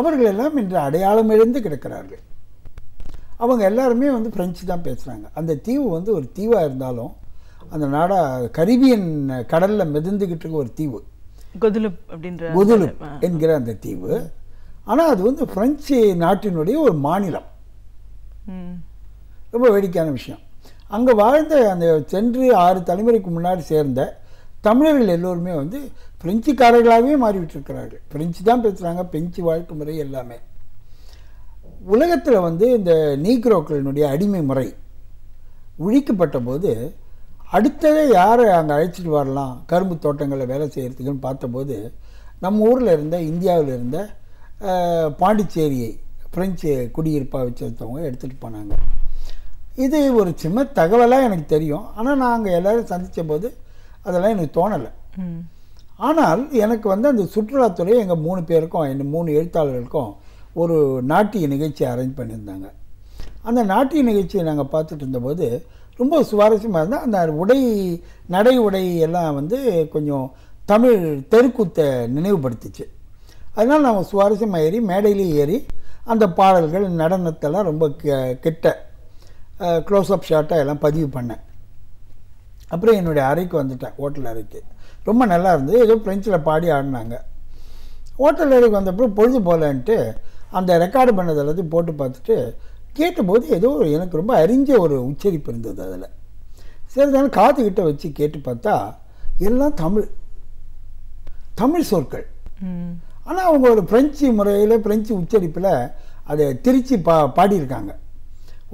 அவர்களெல்லாம் இன்று அடையாளம் எழுந்து கிடக்கிறார்கள் அவங்க எல்லாருமே வந்து ஃப்ரெஞ்சு தான் பேசுகிறாங்க அந்த தீவு வந்து ஒரு தீவாக இருந்தாலும் அந்த நாடா கரீபியன் கடலில் மிதந்துகிட்டு இருக்க ஒரு தீவு கொதுலுப் என்கிற அந்த தீவு ஆனால் அது வந்து பிரெஞ்சு நாட்டினுடைய ஒரு மாநிலம் ரொம்ப வேடிக்கையான விஷயம் அங்கே வாழ்ந்த அந்த சென்று ஆறு தலைமுறைக்கு முன்னாடி சேர்ந்த தமிழர்கள் எல்லோருமே வந்து பிரெஞ்சுக்காரர்களாகவே மாறிவிட்டிருக்கிறார்கள் பிரெஞ்சு தான் பேசுகிறாங்க பிரெஞ்சு வாழ்க்கை முறை எல்லாமே உலகத்தில் வந்து இந்த நீக்ரோக்களினுடைய அடிமை முறை ஒழிக்கப்பட்ட போது அடுத்ததே யாரை அங்கே அழைச்சிட்டு வரலாம் கரும்பு தோட்டங்களில் வேலை செய்கிறதுக்குன்னு பார்த்தபோது நம்ம ஊரில் இருந்த இந்தியாவில் இருந்த பாண்டிச்சேரியை ஃப்ரெஞ்சு குடியிருப்பாக வச்சுருந்தவங்க எடுத்துகிட்டு போனாங்க இது ஒரு சின்ன தகவலாக எனக்கு தெரியும் ஆனால் நாங்கள் எல்லோரும் சந்தித்த போது அதெல்லாம் எனக்கு தோணலை ஆனால் எனக்கு வந்து அந்த சுற்றுலாத்துறை எங்கள் மூணு பேருக்கும் என் மூணு எழுத்தாளர்களுக்கும் ஒரு நாட்டிய நிகழ்ச்சி அரேஞ்ச் பண்ணியிருந்தாங்க அந்த நாட்டிய நிகழ்ச்சியை நாங்கள் பார்த்துட்டு இருந்தபோது ரொம்ப சுவாரஸ்யமாக இருந்தால் அந்த உடை நடை உடை எல்லாம் வந்து கொஞ்சம் தமிழ் தெருக்கூத்தை நினைவுபடுத்துச்சு அதனால் நம்ம சுவாரஸ்யமாக ஏறி மேடையிலேயே ஏறி அந்த பாடல்கள் நடனத்தெல்லாம் ரொம்ப கிட்ட க்ளோஸ்அப் ஷாட்டாக எல்லாம் பதிவு பண்ணேன் அப்புறம் என்னுடைய அறைக்கு வந்துட்டேன் ஹோட்டல் அறைக்கு ரொம்ப நல்லா இருந்தது ஏதோ ஃப்ரெஞ்சில் பாடி ஆடினாங்க ஹோட்டல் அறைக்கு வந்தப்போ பொழுது போகலன்ட்டு அந்த ரெக்கார்டு பண்ணது எல்லாத்தையும் போட்டு பார்த்துட்டு கேட்டபோது ஏதோ எனக்கு ரொம்ப அறிஞ்ச ஒரு உச்சரிப்பு இருந்தது அதில் சரி தானே காத்துக்கிட்ட வச்சு கேட்டு பார்த்தா எல்லாம் தமிழ் தமிழ் சொற்கள் ஆனால் அவங்க ஒரு பிரெஞ்சு முறையில் பிரெஞ்சு உச்சரிப்பில் அதை திருச்சி பா பாடியிருக்காங்க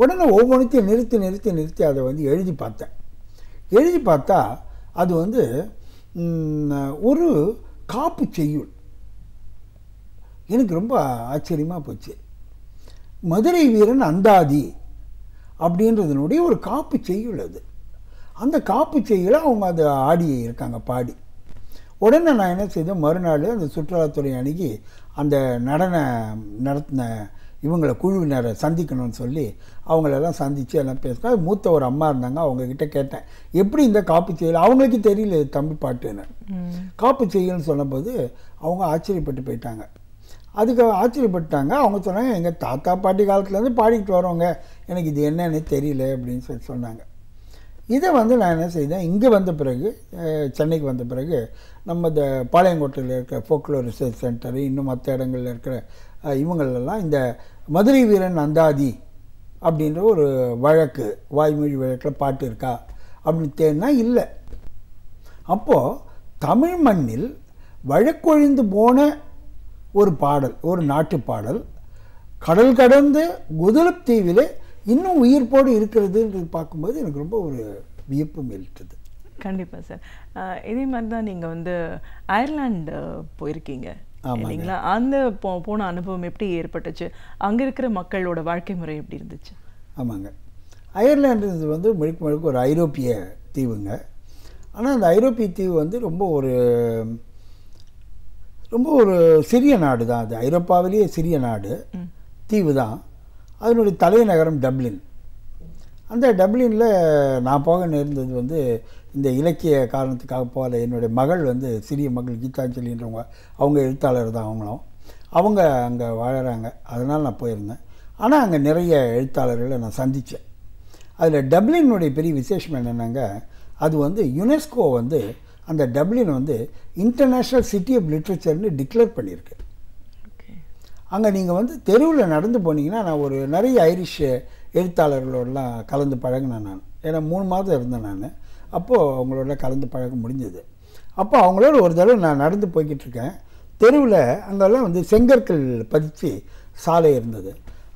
உடனே ஒவ்வொன்றுத்தையும் நிறுத்தி நிறுத்தி நிறுத்தி அதை வந்து எழுதி பார்த்தேன் எழுதி பார்த்தா அது வந்து ஒரு காப்பு செய்யுள் எனக்கு ரொம்ப ஆச்சரியமாக போச்சு மதுரை வீரன் அந்தாதி அப்படின்றதுனுடைய ஒரு காப்பு செய்யுள் அது அந்த காப்பு செய்யுளை அவங்க அந்த ஆடியை இருக்காங்க பாடி உடனே நான் என்ன செய்தேன் மறுநாள் அந்த சுற்றுலாத்துறை அணுகி அந்த நடன நடத்தின இவங்களை குழுவினரை சந்திக்கணும்னு சொல்லி அவங்களெல்லாம் சந்தித்து எல்லாம் பேசினா மூத்த ஒரு அம்மா இருந்தாங்க அவங்கக்கிட்ட கேட்டேன் எப்படி இந்த காப்பு செய்யலை அவங்களுக்கு தெரியல தமிழ் பாட்டுன்னு காப்பு செயல்னு சொன்னபோது அவங்க ஆச்சரியப்பட்டு போயிட்டாங்க அதுக்கு ஆச்சரியப்பட்டாங்க அவங்க சொன்னாங்க எங்கள் தாத்தா பாட்டி காலத்துலேருந்து பாடிக்கிட்டு வரவங்க எனக்கு இது என்னன்னு தெரியல அப்படின்னு சொல்லி சொன்னாங்க இதை வந்து நான் என்ன செய்தேன் இங்கே வந்த பிறகு சென்னைக்கு வந்த பிறகு நம்ம இந்த பாளையங்கோட்டையில் இருக்கிற ஃபோக்லோர் ரிசர்ச் சென்டர் இன்னும் மற்ற இடங்களில் இருக்கிற இவங்களெல்லாம் இந்த மதுரை வீரன் அந்தாதி அப்படின்ற ஒரு வழக்கு வாய்மொழி வழக்கில் பாட்டு இருக்கா அப்படின்னு தேடினா இல்லை அப்போது தமிழ் மண்ணில் வழக்கொழிந்து போன ஒரு பாடல் ஒரு நாட்டு பாடல் கடல் கடந்து குதலப் தீவில் இன்னும் உயிர்ப்போடு இருக்கிறதுன்றது பார்க்கும்போது எனக்கு ரொம்ப ஒரு வியப்பு மேலிட்டது கண்டிப்பாக சார் இதே மாதிரி தான் நீங்கள் வந்து அயர்லாண்டு போயிருக்கீங்க இல்லைங்களா அந்த போ போன அனுபவம் எப்படி ஏற்பட்டுச்சு அங்கே இருக்கிற மக்களோட வாழ்க்கை முறை எப்படி இருந்துச்சு ஆமாங்க அயர்லாண்டு வந்து முழுக்க முழுக்க ஒரு ஐரோப்பிய தீவுங்க ஆனால் அந்த ஐரோப்பிய தீவு வந்து ரொம்ப ஒரு ரொம்ப ஒரு சிறிய நாடு தான் அது ஐரோப்பாவிலேயே சிறிய நாடு தீவு தான் அதனுடைய தலைநகரம் டப்ளின் அந்த டப்ளினில் நான் போக நேர்ந்தது வந்து இந்த இலக்கிய காரணத்துக்காக போகல என்னுடைய மகள் வந்து சிறிய மகள் கீதாஞ்சலின்றவங்க அவங்க எழுத்தாளர் தான் அவங்களும் அவங்க அங்கே வாழறாங்க அதனால் நான் போயிருந்தேன் ஆனால் அங்கே நிறைய எழுத்தாளர்களை நான் சந்தித்தேன் அதில் டப்ளினுடைய பெரிய விசேஷம் என்னென்னாங்க அது வந்து யுனெஸ்கோ வந்து அந்த டப்ளின் வந்து இன்டர்நேஷ்னல் சிட்டி ஆஃப் லிட்ரேச்சர்னு டிக்ளேர் பண்ணியிருக்கு அங்கே நீங்கள் வந்து தெருவில் நடந்து போனீங்கன்னா நான் ஒரு நிறைய ஐரிஷ் எழுத்தாளர்களோடலாம் கலந்து பழகினேன் நான் ஏன்னா மூணு மாதம் இருந்தேன் நான் அப்போது அவங்களோட கலந்து பழக முடிஞ்சது அப்போ அவங்களோட ஒரு தடவை நான் நடந்து போய்கிட்டு இருக்கேன் தெருவில் அங்கெல்லாம் வந்து செங்கற்கள் பதித்து சாலை இருந்தது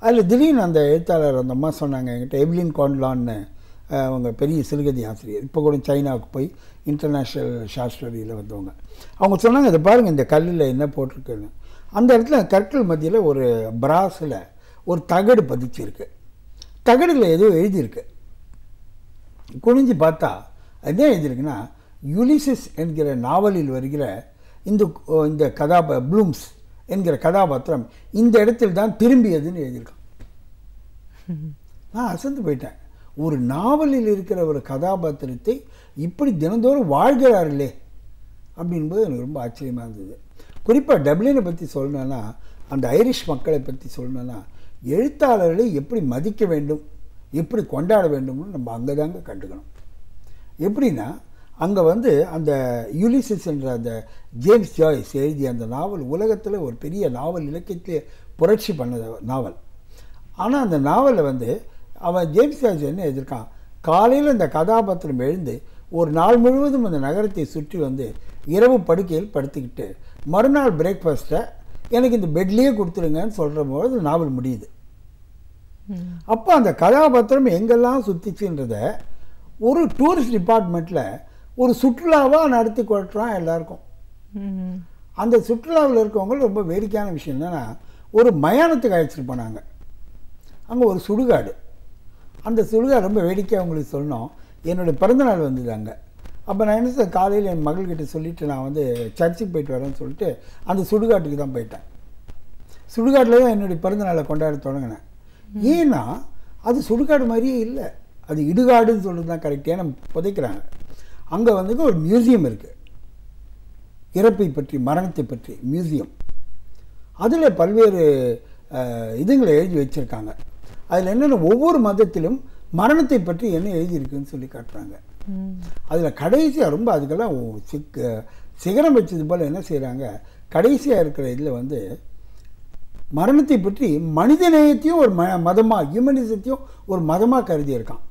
அதில் திடீர்னு அந்த எழுத்தாளர் அந்த அம்மா சொன்னாங்க என்கிட்ட எவ்லின் கான்லான்னு அவங்க பெரிய சிறுகதி ஆசிரியர் இப்போ கூட சைனாவுக்கு போய் இன்டர்நேஷ்னல் ஷார்ட் ஸ்டோரியில் வந்தவங்க அவங்க சொன்னாங்க இதை பாருங்கள் இந்த கல்லில் என்ன போட்டிருக்குன்னு அந்த இடத்துல கற்கள் மத்தியில் ஒரு பிராஸில் ஒரு தகடு பதிச்சிருக்கு தகடில் ஏதோ எழுதியிருக்கு குனிஞ்சு பார்த்தா என்ன எழுதியிருக்குன்னா யுலிசிஸ் என்கிற நாவலில் வருகிற இந்த இந்த கதாப ப்ளூம்ஸ் என்கிற கதாபாத்திரம் இந்த இடத்தில் தான் திரும்பியதுன்னு எழுதியிருக்கான் நான் அசந்து போயிட்டேன் ஒரு நாவலில் இருக்கிற ஒரு கதாபாத்திரத்தை இப்படி தினந்தோறும் வாழ்கிறார்களே அப்படின்போது எனக்கு ரொம்ப ஆச்சரியமாக இருந்தது குறிப்பாக டப்ளினை பற்றி சொல்லணும்னா அந்த ஐரிஷ் மக்களை பற்றி சொல்லணும்னா எழுத்தாளர்களை எப்படி மதிக்க வேண்டும் எப்படி கொண்டாட வேண்டும்னு நம்ம அங்கே தாங்க கண்டுக்கணும் எப்படின்னா அங்கே வந்து அந்த யூலிசிஸ் என்ற அந்த ஜேம்ஸ் ஜாய்ஸ் எழுதிய அந்த நாவல் உலகத்தில் ஒரு பெரிய நாவல் இலக்கியத்தை புரட்சி பண்ண நாவல் ஆனால் அந்த நாவலில் வந்து அவன் ஜேம்ஸ் என்ன எதிர்க்கான் காலையில் இந்த கதாபாத்திரம் எழுந்து ஒரு நாள் முழுவதும் அந்த நகரத்தை சுற்றி வந்து இரவு படுக்கையில் படுத்துக்கிட்டு மறுநாள் பிரேக்ஃபாஸ்ட்டை எனக்கு இந்த பெட்லேயே கொடுத்துருங்கன்னு சொல்கிற போது நாவல் முடியுது அப்போ அந்த கதாபாத்திரம் எங்கெல்லாம் சுற்றிச்சுன்றத ஒரு டூரிஸ்ட் டிபார்ட்மெண்ட்டில் ஒரு சுற்றுலாவாக நடத்தி கொட்டுறான் எல்லாருக்கும் அந்த சுற்றுலாவில் இருக்கவங்க ரொம்ப வேடிக்கையான விஷயம் என்னென்னா ஒரு மயானத்துக்கு அழைச்சிட்டு போனாங்க அங்கே ஒரு சுடுகாடு அந்த சொல்கை ரொம்ப வேடிக்கையாக அவங்களுக்கு சொன்னோம் என்னுடைய பிறந்தநாள் வந்ததாங்க அப்போ நான் என்ன சார் காலையில் என் மகள்கிட்ட சொல்லிவிட்டு நான் வந்து சர்ச்சுக்கு போயிட்டு வரேன்னு சொல்லிட்டு அந்த சுடுகாட்டுக்கு தான் போயிட்டேன் சுடுகாட்டில் தான் என்னுடைய பிறந்தநாளை கொண்டாட தொடங்கினேன் ஏன்னா அது சுடுகாடு மாதிரியே இல்லை அது இடுகாடுன்னு சொல்கிறது தான் கரெக்டாக நம்ம புதைக்கிறாங்க அங்கே வந்து ஒரு மியூசியம் இருக்குது இறப்பை பற்றி மரணத்தை பற்றி மியூசியம் அதில் பல்வேறு இதுங்களை எழுதி வச்சுருக்காங்க அதில் என்னென்ன ஒவ்வொரு மதத்திலும் மரணத்தை பற்றி என்ன எழுதியிருக்குன்னு சொல்லி காட்டுறாங்க அதில் கடைசியாக ரொம்ப அதுக்கெல்லாம் சிக்க சிகரம் வச்சது போல் என்ன செய்கிறாங்க கடைசியாக இருக்கிற இதில் வந்து மரணத்தை பற்றி மனித நேயத்தையும் ஒரு ம மதமாக ஹியூமனிசத்தையும் ஒரு மதமாக கருதி இருக்கான்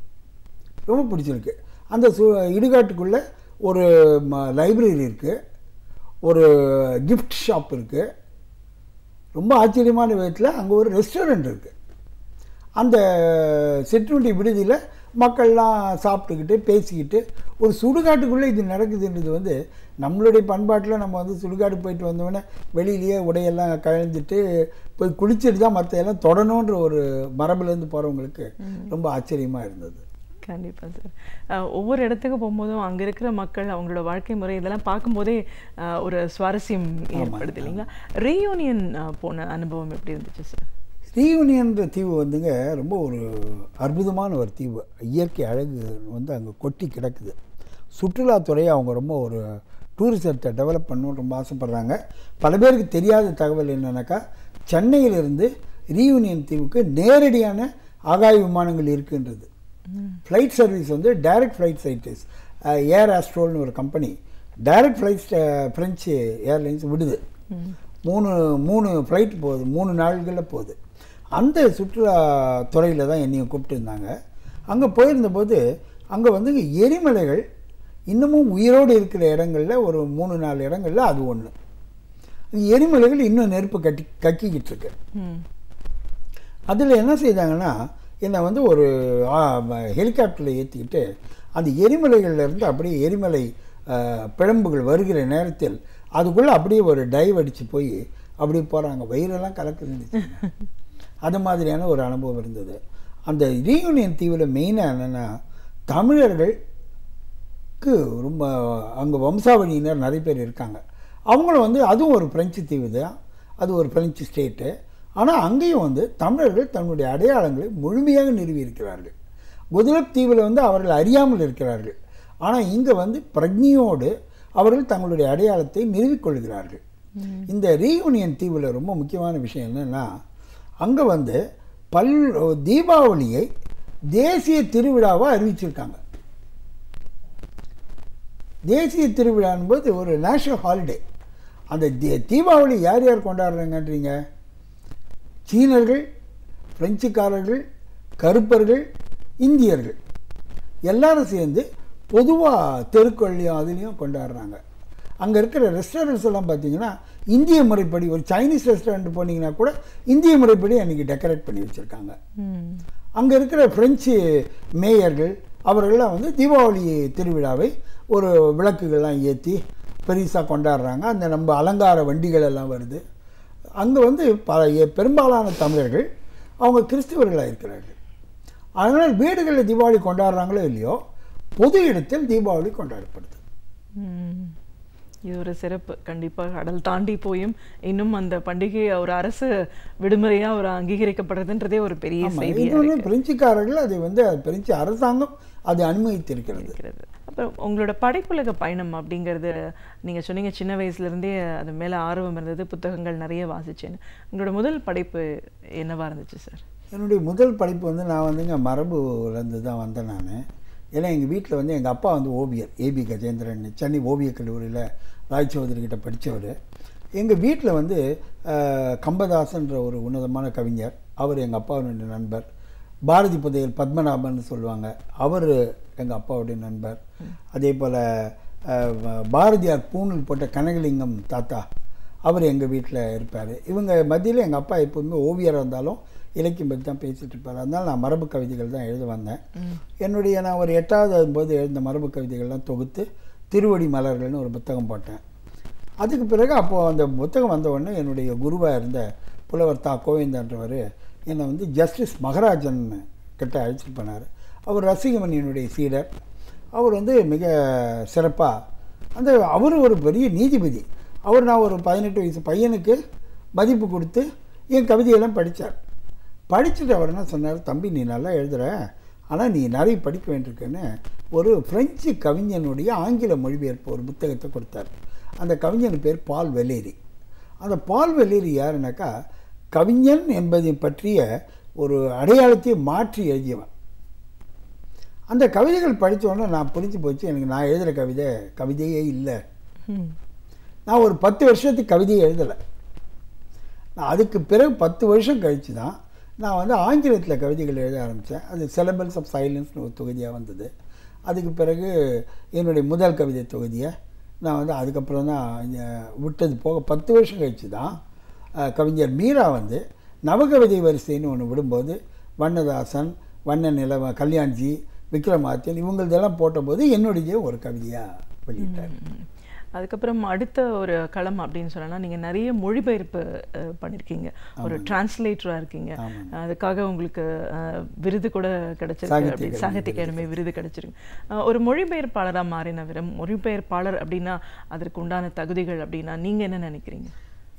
ரொம்ப பிடிச்சிருக்கு அந்த சு இடுகாட்டுக்குள்ளே ஒரு ம லைப்ரரி இருக்குது ஒரு கிஃப்ட் ஷாப் இருக்குது ரொம்ப ஆச்சரியமான விதத்தில் அங்கே ஒரு ரெஸ்டாரண்ட் இருக்குது அந்த சிற்றுண்டி விடுதியில் மக்கள்லாம் சாப்பிட்டுக்கிட்டு பேசிக்கிட்டு ஒரு சுடுகாட்டுக்குள்ளே இது நடக்குதுன்றது வந்து நம்மளுடைய பண்பாட்டில் நம்ம வந்து சுடுகாடு போயிட்டு வந்தோடனே வெளியிலேயே உடையெல்லாம் கழிஞ்சிட்டு போய் குளிச்சுட்டு தான் மற்ற எல்லாம் தொடணுன்ற ஒரு மரபுலேருந்து போகிறவங்களுக்கு ரொம்ப ஆச்சரியமாக இருந்தது கண்டிப்பாக சார் ஒவ்வொரு இடத்துக்கு போகும்போதும் அங்கே இருக்கிற மக்கள் அவங்களோட வாழ்க்கை முறை இதெல்லாம் பார்க்கும்போதே ஒரு சுவாரஸ்யம் ஏற்படுது இல்லைங்களா ரீயூனியன் போன அனுபவம் எப்படி இருந்துச்சு சார் ரீயூனியன்ற தீவு வந்துங்க ரொம்ப ஒரு அற்புதமான ஒரு தீவு இயற்கை அழகு வந்து அங்கே கொட்டி கிடக்குது சுற்றுலாத்துறை அவங்க ரொம்ப ஒரு டூரிசத்தை டெவலப் பண்ணணும்னு ரொம்ப ஆசைப்பட்றாங்க பல பேருக்கு தெரியாத தகவல் என்னென்னாக்கா சென்னையிலிருந்து ரீயூனியன் தீவுக்கு நேரடியான ஆகாய விமானங்கள் இருக்குன்றது ஃப்ளைட் சர்வீஸ் வந்து டைரக்ட் ஃப்ளைட் சர்வீஸ் ஏர் ஆஸ்ட்ரோல்னு ஒரு company direct flight French airlines விடுது மூணு மூணு ஃப்ளைட் போகுது மூணு நாள்களில் போகுது அந்த சுற்றுலா துறையில் தான் என்னையும் கூப்பிட்டுருந்தாங்க அங்கே போயிருந்தபோது அங்கே வந்து எரிமலைகள் இன்னமும் உயிரோடு இருக்கிற இடங்களில் ஒரு மூணு நாலு இடங்களில் அது ஒன்று எரிமலைகள் இன்னும் நெருப்பு கட்டி கக்கிக்கிட்டு இருக்கு அதில் என்ன செய்தாங்கன்னா என்னை வந்து ஒரு ஹெலிகாப்டரில் ஏற்றிக்கிட்டு அந்த எரிமலைகள்லேருந்து அப்படியே எரிமலை பிழம்புகள் வருகிற நேரத்தில் அதுக்குள்ளே அப்படியே ஒரு டைவ் அடித்து போய் அப்படி போகிறாங்க வயிறெல்லாம் கலக்குது [laughs] அது மாதிரியான ஒரு அனுபவம் இருந்தது அந்த ரீயூனியன் தீவில் மெயினாக என்னென்னா தமிழர்களுக்கு ரொம்ப அங்கே வம்சாவளியினர் நிறைய பேர் இருக்காங்க அவங்களும் வந்து அதுவும் ஒரு பிரெஞ்சு தீவு தான் அது ஒரு பிரெஞ்சு ஸ்டேட்டு ஆனால் அங்கேயும் வந்து தமிழர்கள் தன்னுடைய அடையாளங்களை முழுமையாக நிறுவியிருக்கிறார்கள் குஜராத் தீவில் வந்து அவர்கள் அறியாமல் இருக்கிறார்கள் ஆனால் இங்கே வந்து பிரஜ்னியோடு அவர்கள் தங்களுடைய அடையாளத்தை நிறுவிக்கொள்கிறார்கள் இந்த ரீயூனியன் தீவில் ரொம்ப முக்கியமான விஷயம் என்னென்னா அங்கே வந்து பல் தீபாவளியை தேசிய திருவிழாவாக அறிவிச்சிருக்காங்க தேசிய திருவிழா என்பது ஒரு நேஷ்னல் ஹாலிடே அந்த தீ தீபாவளி யார் யார் கொண்டாடுறாங்கன்றீங்க சீனர்கள் பிரெஞ்சுக்காரர்கள் கருப்பர்கள் இந்தியர்கள் எல்லாரும் சேர்ந்து பொதுவாக தெருக்கள்லையும் அதுலேயும் கொண்டாடுறாங்க அங்கே இருக்கிற ரெஸ்டாரண்ட்ஸ் எல்லாம் பார்த்தீங்கன்னா இந்திய முறைப்படி ஒரு சைனீஸ் ரெஸ்டாரண்ட் போனீங்கன்னா கூட இந்திய முறைப்படி அன்றைக்கி டெக்கரேட் பண்ணி வச்சுருக்காங்க அங்கே இருக்கிற ஃப்ரெஞ்சு மேயர்கள் அவர்கள்லாம் வந்து தீபாவளி திருவிழாவை ஒரு விளக்குகள்லாம் ஏற்றி பெரிசாக கொண்டாடுறாங்க அந்த நம்ம அலங்கார வண்டிகள் எல்லாம் வருது அங்கே வந்து பல பெரும்பாலான தமிழர்கள் அவங்க கிறிஸ்துவர்களாக இருக்கிறார்கள் அதனால் வீடுகளில் தீபாவளி கொண்டாடுறாங்களோ இல்லையோ பொது இடத்தில் தீபாவளி கொண்டாடப்படுது இது ஒரு சிறப்பு கண்டிப்பாக கடல் தாண்டி போயும் இன்னும் அந்த பண்டிகை ஒரு அரசு விடுமுறையாக ஒரு அங்கீகரிக்கப்படுறதுன்றதே ஒரு பெரிய செய்தி பிரெஞ்சுக்காரர்கள் அதை வந்து பிரெஞ்சு அரசாங்கம் அதை அனுமதித்திருக்கிறது அப்புறம் உங்களோட படைப்புலக பயணம் அப்படிங்கிறது நீங்கள் சொன்னீங்க சின்ன வயசுலேருந்தே அது மேலே ஆர்வம் இருந்தது புத்தகங்கள் நிறைய வாசிச்சேன்னு உங்களோட முதல் படைப்பு என்னவாக இருந்துச்சு சார் என்னுடைய முதல் படைப்பு வந்து நான் வந்துங்க மரபுலேருந்து தான் வந்தேன் நான் ஏன்னா எங்கள் வீட்டில் வந்து எங்கள் அப்பா வந்து ஓவியர் ஏபி கஜேந்திரன் சென்னை ஓவியக் கல்லூரியில் ராய் கிட்ட படித்தவர் எங்கள் வீட்டில் வந்து கம்பதாசன்ற ஒரு உன்னதமான கவிஞர் அவர் எங்கள் அப்பாவுடைய நண்பர் பாரதி புதையல் பத்மநாபன் சொல்லுவாங்க அவர் எங்கள் அப்பாவுடைய நண்பர் அதே போல் பாரதியார் பூணில் போட்ட கனகலிங்கம் தாத்தா அவர் எங்கள் வீட்டில் இருப்பார் இவங்க மத்தியில் எங்கள் அப்பா எப்போதுமே ஓவியராக இருந்தாலும் இலக்கியம் பற்றி தான் பேசிகிட்டு இருப்பார் அதனால் நான் மரபு கவிதைகள் தான் எழுத வந்தேன் என்னுடைய நான் ஒரு எட்டாவது போது எழுந்த மரபு கவிதைகள்லாம் தொகுத்து திருவடி மலர்கள்னு ஒரு புத்தகம் போட்டேன் அதுக்கு பிறகு அப்போது அந்த புத்தகம் வந்த உடனே என்னுடைய குருவாக இருந்த புலவர் தா கோவிந்தன்றவர் என்னை வந்து ஜஸ்டிஸ் மகராஜன் கிட்ட அழைச்சிட்டு போனார் அவர் ரசிகமணியனுடைய சீடர் அவர் வந்து மிக சிறப்பாக அந்த அவர் ஒரு பெரிய நீதிபதி அவர் நான் ஒரு பதினெட்டு வயசு பையனுக்கு மதிப்பு கொடுத்து என் கவிதையெல்லாம் படித்தார் படிச்சுட்டு அவர் என்ன சொன்னார் தம்பி நீ நல்லா எழுதுற ஆனால் நீ நிறைய படிக்க வேண்டியிருக்குன்னு ஒரு ஃப்ரெஞ்சு கவிஞனுடைய ஆங்கில மொழிபெயர்ப்பு ஒரு புத்தகத்தை கொடுத்தார் அந்த கவிஞன் பேர் பால் வெலேரி அந்த பால் வெலேரி யாருனாக்கா கவிஞன் என்பதை பற்றிய ஒரு அடையாளத்தை மாற்றி எழுதியவன் அந்த கவிதைகள் படித்தோன்னே நான் புரிஞ்சு போச்சு எனக்கு நான் எழுதுகிற கவிதை கவிதையே இல்லை நான் ஒரு பத்து வருஷத்துக்கு கவிதையை எழுதலை நான் அதுக்கு பிறகு பத்து வருஷம் கழித்து தான் நான் வந்து ஆங்கிலத்தில் கவிதைகள் எழுத ஆரம்பித்தேன் அது செலபல்ஸ் ஆஃப் சைலன்ஸ்னு ஒரு தொகுதியாக வந்தது அதுக்கு பிறகு என்னுடைய முதல் கவிதை தொகுதியை நான் வந்து அதுக்கப்புறம் தான் விட்டது போக பத்து வருஷம் கழித்து தான் கவிஞர் மீரா வந்து நவகவிதை வரிசைன்னு ஒன்று விடும்போது வண்ணதாசன் வண்ண நில கல்யாண்ஜி விக்ரமாத்தியன் இவங்களதெல்லாம் போட்டபோது என்னுடைய ஒரு கவிதையாக வெளியிட்டார் அதுக்கப்புறம் அடுத்த ஒரு களம் அப்படின்னு சொன்னால் நீங்கள் நிறைய மொழிபெயர்ப்பு பண்ணியிருக்கீங்க ஒரு டிரான்ஸ்லேட்டராக இருக்கீங்க அதுக்காக உங்களுக்கு விருது கூட கிடைச்சிருக்கு சாகித்ய அகாடமி விருது கிடைச்சிருக்கு ஒரு மொழிபெயர்ப்பாளராக மாறின விரும் மொழிபெயர்ப்பாளர் அப்படின்னா அதற்கு உண்டான தகுதிகள் அப்படின்னா நீங்கள் என்ன நினைக்கிறீங்க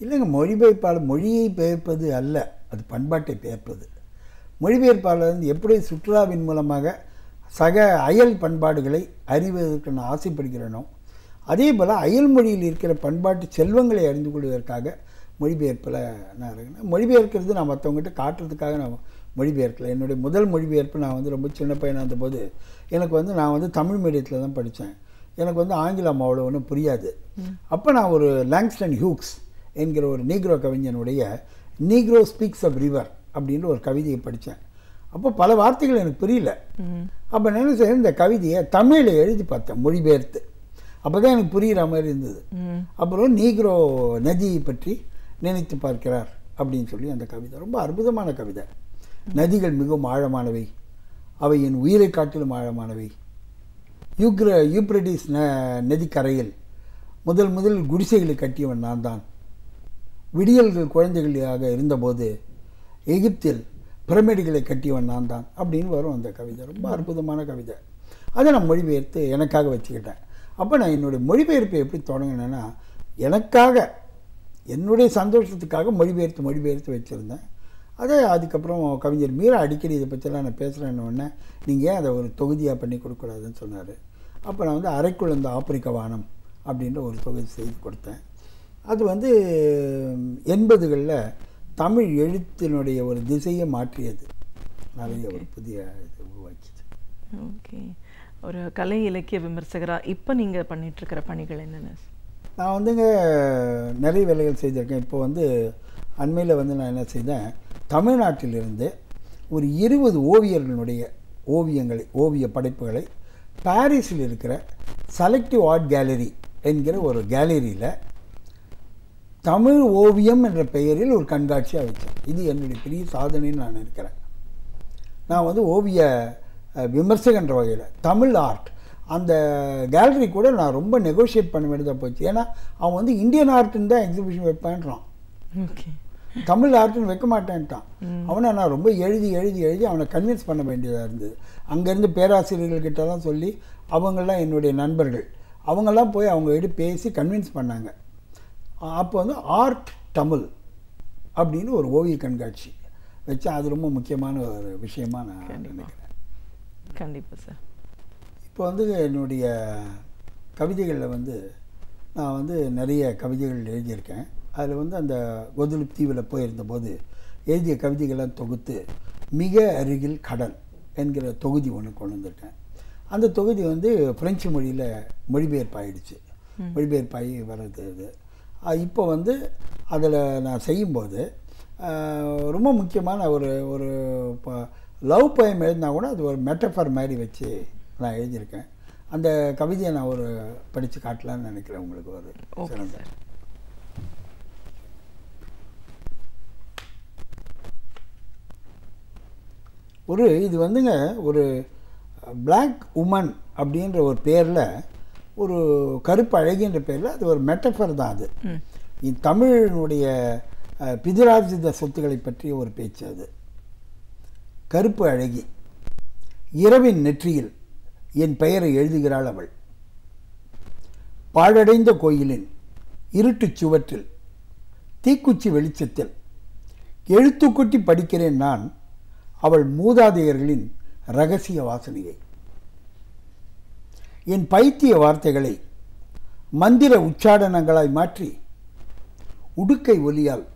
இல்லைங்க மொழிபெயர்ப்பாளர் மொழியை பெயர்ப்பது அல்ல அது பண்பாட்டை பெயர்ப்பது மொழிபெயர்ப்பாளர் வந்து எப்படி சுற்றுலாவின் மூலமாக சக அயல் பண்பாடுகளை அறிவதற்கு நான் ஆசைப்படுகிறேனோ அதே போல் அயல்மொழியில் இருக்கிற பண்பாட்டு செல்வங்களை அறிந்து கொள்வதற்காக மொழிபெயர்ப்பில் நான் இருக்கேன் மொழிபெயர்க்கிறது நான் மற்றவங்ககிட்ட காட்டுறதுக்காக நான் மொழிபெயர்க்கல என்னுடைய முதல் மொழிபெயர்ப்பு நான் வந்து ரொம்ப சின்ன பையனாக இருந்தபோது எனக்கு வந்து நான் வந்து தமிழ் மீடியத்தில் தான் படித்தேன் எனக்கு வந்து ஆங்கிலம் அவ்வளோ ஒன்றும் புரியாது அப்போ நான் ஒரு லாங்ஸ்டன் ஹியூக்ஸ் என்கிற ஒரு நீக்ரோ கவிஞனுடைய நீக்ரோ ஸ்பீக்ஸ் ஆஃப் ரிவர் அப்படின்ற ஒரு கவிதையை படித்தேன் அப்போ பல வார்த்தைகள் எனக்கு புரியல அப்போ நினைச்சேன் இந்த கவிதையை தமிழில் எழுதி பார்த்தேன் மொழிபெயர்த்து அப்போ தான் எனக்கு புரிகிற மாதிரி இருந்தது அப்புறம் நீக்ரோ நதியை பற்றி நினைத்து பார்க்கிறார் அப்படின்னு சொல்லி அந்த கவிதை ரொம்ப அற்புதமான கவிதை நதிகள் மிகவும் ஆழமானவை அவை என் உயிரை காட்டிலும் ஆழமானவை யூக்ர யூப்ரடிஸ் ந நதிக்கரையில் முதல் முதல் குடிசைகளை கட்டியவன் நான் தான் விடியல்கள் குழந்தைகளாக இருந்தபோது எகிப்தில் பிரமிடுகளை கட்டியவன் நான் தான் அப்படின்னு வரும் அந்த கவிதை ரொம்ப அற்புதமான கவிதை அதை நான் மொழிபெயர்த்து எனக்காக வச்சுக்கிட்டேன் அப்போ நான் என்னுடைய மொழிபெயர்ப்பை எப்படி தொடங்கினேன்னா எனக்காக என்னுடைய சந்தோஷத்துக்காக மொழிபெயர்த்து மொழிபெயர்த்து வச்சுருந்தேன் அதே அதுக்கப்புறம் கவிஞர் மீரா அடிக்கடி இதை பற்றிலாம் நான் பேசுகிறேன்னு உடனே நீங்கள் அதை ஒரு தொகுதியாக பண்ணி கொடுக்கக்கூடாதுன்னு சொன்னார் அப்போ நான் வந்து அரைக்குள் இந்த ஆப்பிரிக்க வானம் அப்படின்ற ஒரு தொகுதி செய்து கொடுத்தேன் அது வந்து எண்பதுகளில் தமிழ் எழுத்தினுடைய ஒரு திசையை மாற்றியது நிறைய ஒரு புதிய இது உருவாக்கிது ஓகே ஒரு கலை இலக்கிய விமர்சகராக இப்போ நீங்கள் பண்ணிகிட்ருக்கிற பணிகள் என்னென்ன நான் வந்துங்க நிறைய வேலைகள் செய்திருக்கேன் இப்போ வந்து அண்மையில் வந்து நான் என்ன செய்தேன் தமிழ்நாட்டிலிருந்து ஒரு இருபது ஓவியர்களுடைய ஓவியங்களை ஓவிய படைப்புகளை பாரிஸில் இருக்கிற செலக்டிவ் ஆர்ட் கேலரி என்கிற ஒரு கேலரியில் தமிழ் ஓவியம் என்ற பெயரில் ஒரு கண்காட்சியாக வச்சேன் இது என்னுடைய பெரிய சாதனைன்னு நான் இருக்கிறேன் நான் வந்து ஓவிய விமர்சகன்ற வகையில் தமிழ் ஆர்ட் அந்த கேலரி கூட நான் ரொம்ப நெகோஷியேட் பண்ண வேண்டியதாக போச்சு ஏன்னா அவன் வந்து இந்தியன் ஆர்ட்டுன்னு தான் எக்ஸிபிஷன் வைப்பான்றான் தமிழ் ஆர்ட்டுன்னு வைக்க மாட்டேன்ட்டான் அவனை நான் ரொம்ப எழுதி எழுதி எழுதி அவனை கன்வின்ஸ் பண்ண வேண்டியதாக இருந்தது அங்கேருந்து பேராசிரியர்கள்கிட்டலாம் சொல்லி அவங்களாம் என்னுடைய நண்பர்கள் அவங்கெல்லாம் போய் அவங்ககிட்ட பேசி கன்வின்ஸ் பண்ணாங்க அப்போ வந்து ஆர்ட் தமிழ் அப்படின்னு ஒரு ஓவிய கண்காட்சி வச்சா அது ரொம்ப முக்கியமான ஒரு விஷயமாக நான் நினைக்கிறேன் கண்டிப்பாக சார் இப்போ வந்து என்னுடைய கவிதைகளில் வந்து நான் வந்து நிறைய கவிதைகள் எழுதியிருக்கேன் அதில் வந்து அந்த கொதுலிப் தீவில் போயிருந்தபோது எழுதிய கவிதைகள்லாம் தொகுத்து மிக அருகில் கடல் என்கிற தொகுதி ஒன்று கொண்டு வந்திருக்கேன் அந்த தொகுதி வந்து பிரெஞ்சு மொழியில் மொழிபெயர்ப்பாயிடுச்சு மொழிபெயர்ப்பாகி வர்றது அது இப்போ வந்து அதில் நான் செய்யும்போது ரொம்ப முக்கியமான ஒரு ஒரு இப்போ லவ் பயம் எழுதினா கூட அது ஒரு மெட்டஃபர் மாதிரி வச்சு நான் எழுதியிருக்கேன் அந்த கவிதையை நான் ஒரு படித்து காட்டலான்னு நினைக்கிறேன் உங்களுக்கு ஒரு சிறந்த ஒரு இது வந்துங்க ஒரு பிளாக் உமன் அப்படின்ற ஒரு பேரில் ஒரு கருப்பு அழகின்ற பேரில் அது ஒரு மெட்டஃபர் தான் அது தமிழனுடைய பிதிராஜித சொத்துக்களை பற்றிய ஒரு பேச்சு அது கருப்பு அழகி இரவின் நெற்றியில் என் பெயரை எழுதுகிறாள் அவள் பாழடைந்த கோயிலின் இருட்டுச் சுவற்றில் தீக்குச்சி வெளிச்சத்தில் எழுத்துக்குட்டி படிக்கிறேன் நான் அவள் மூதாதையர்களின் ரகசிய வாசனையை என் பைத்திய வார்த்தைகளை மந்திர உச்சாடனங்களாய் மாற்றி உடுக்கை ஒலியால்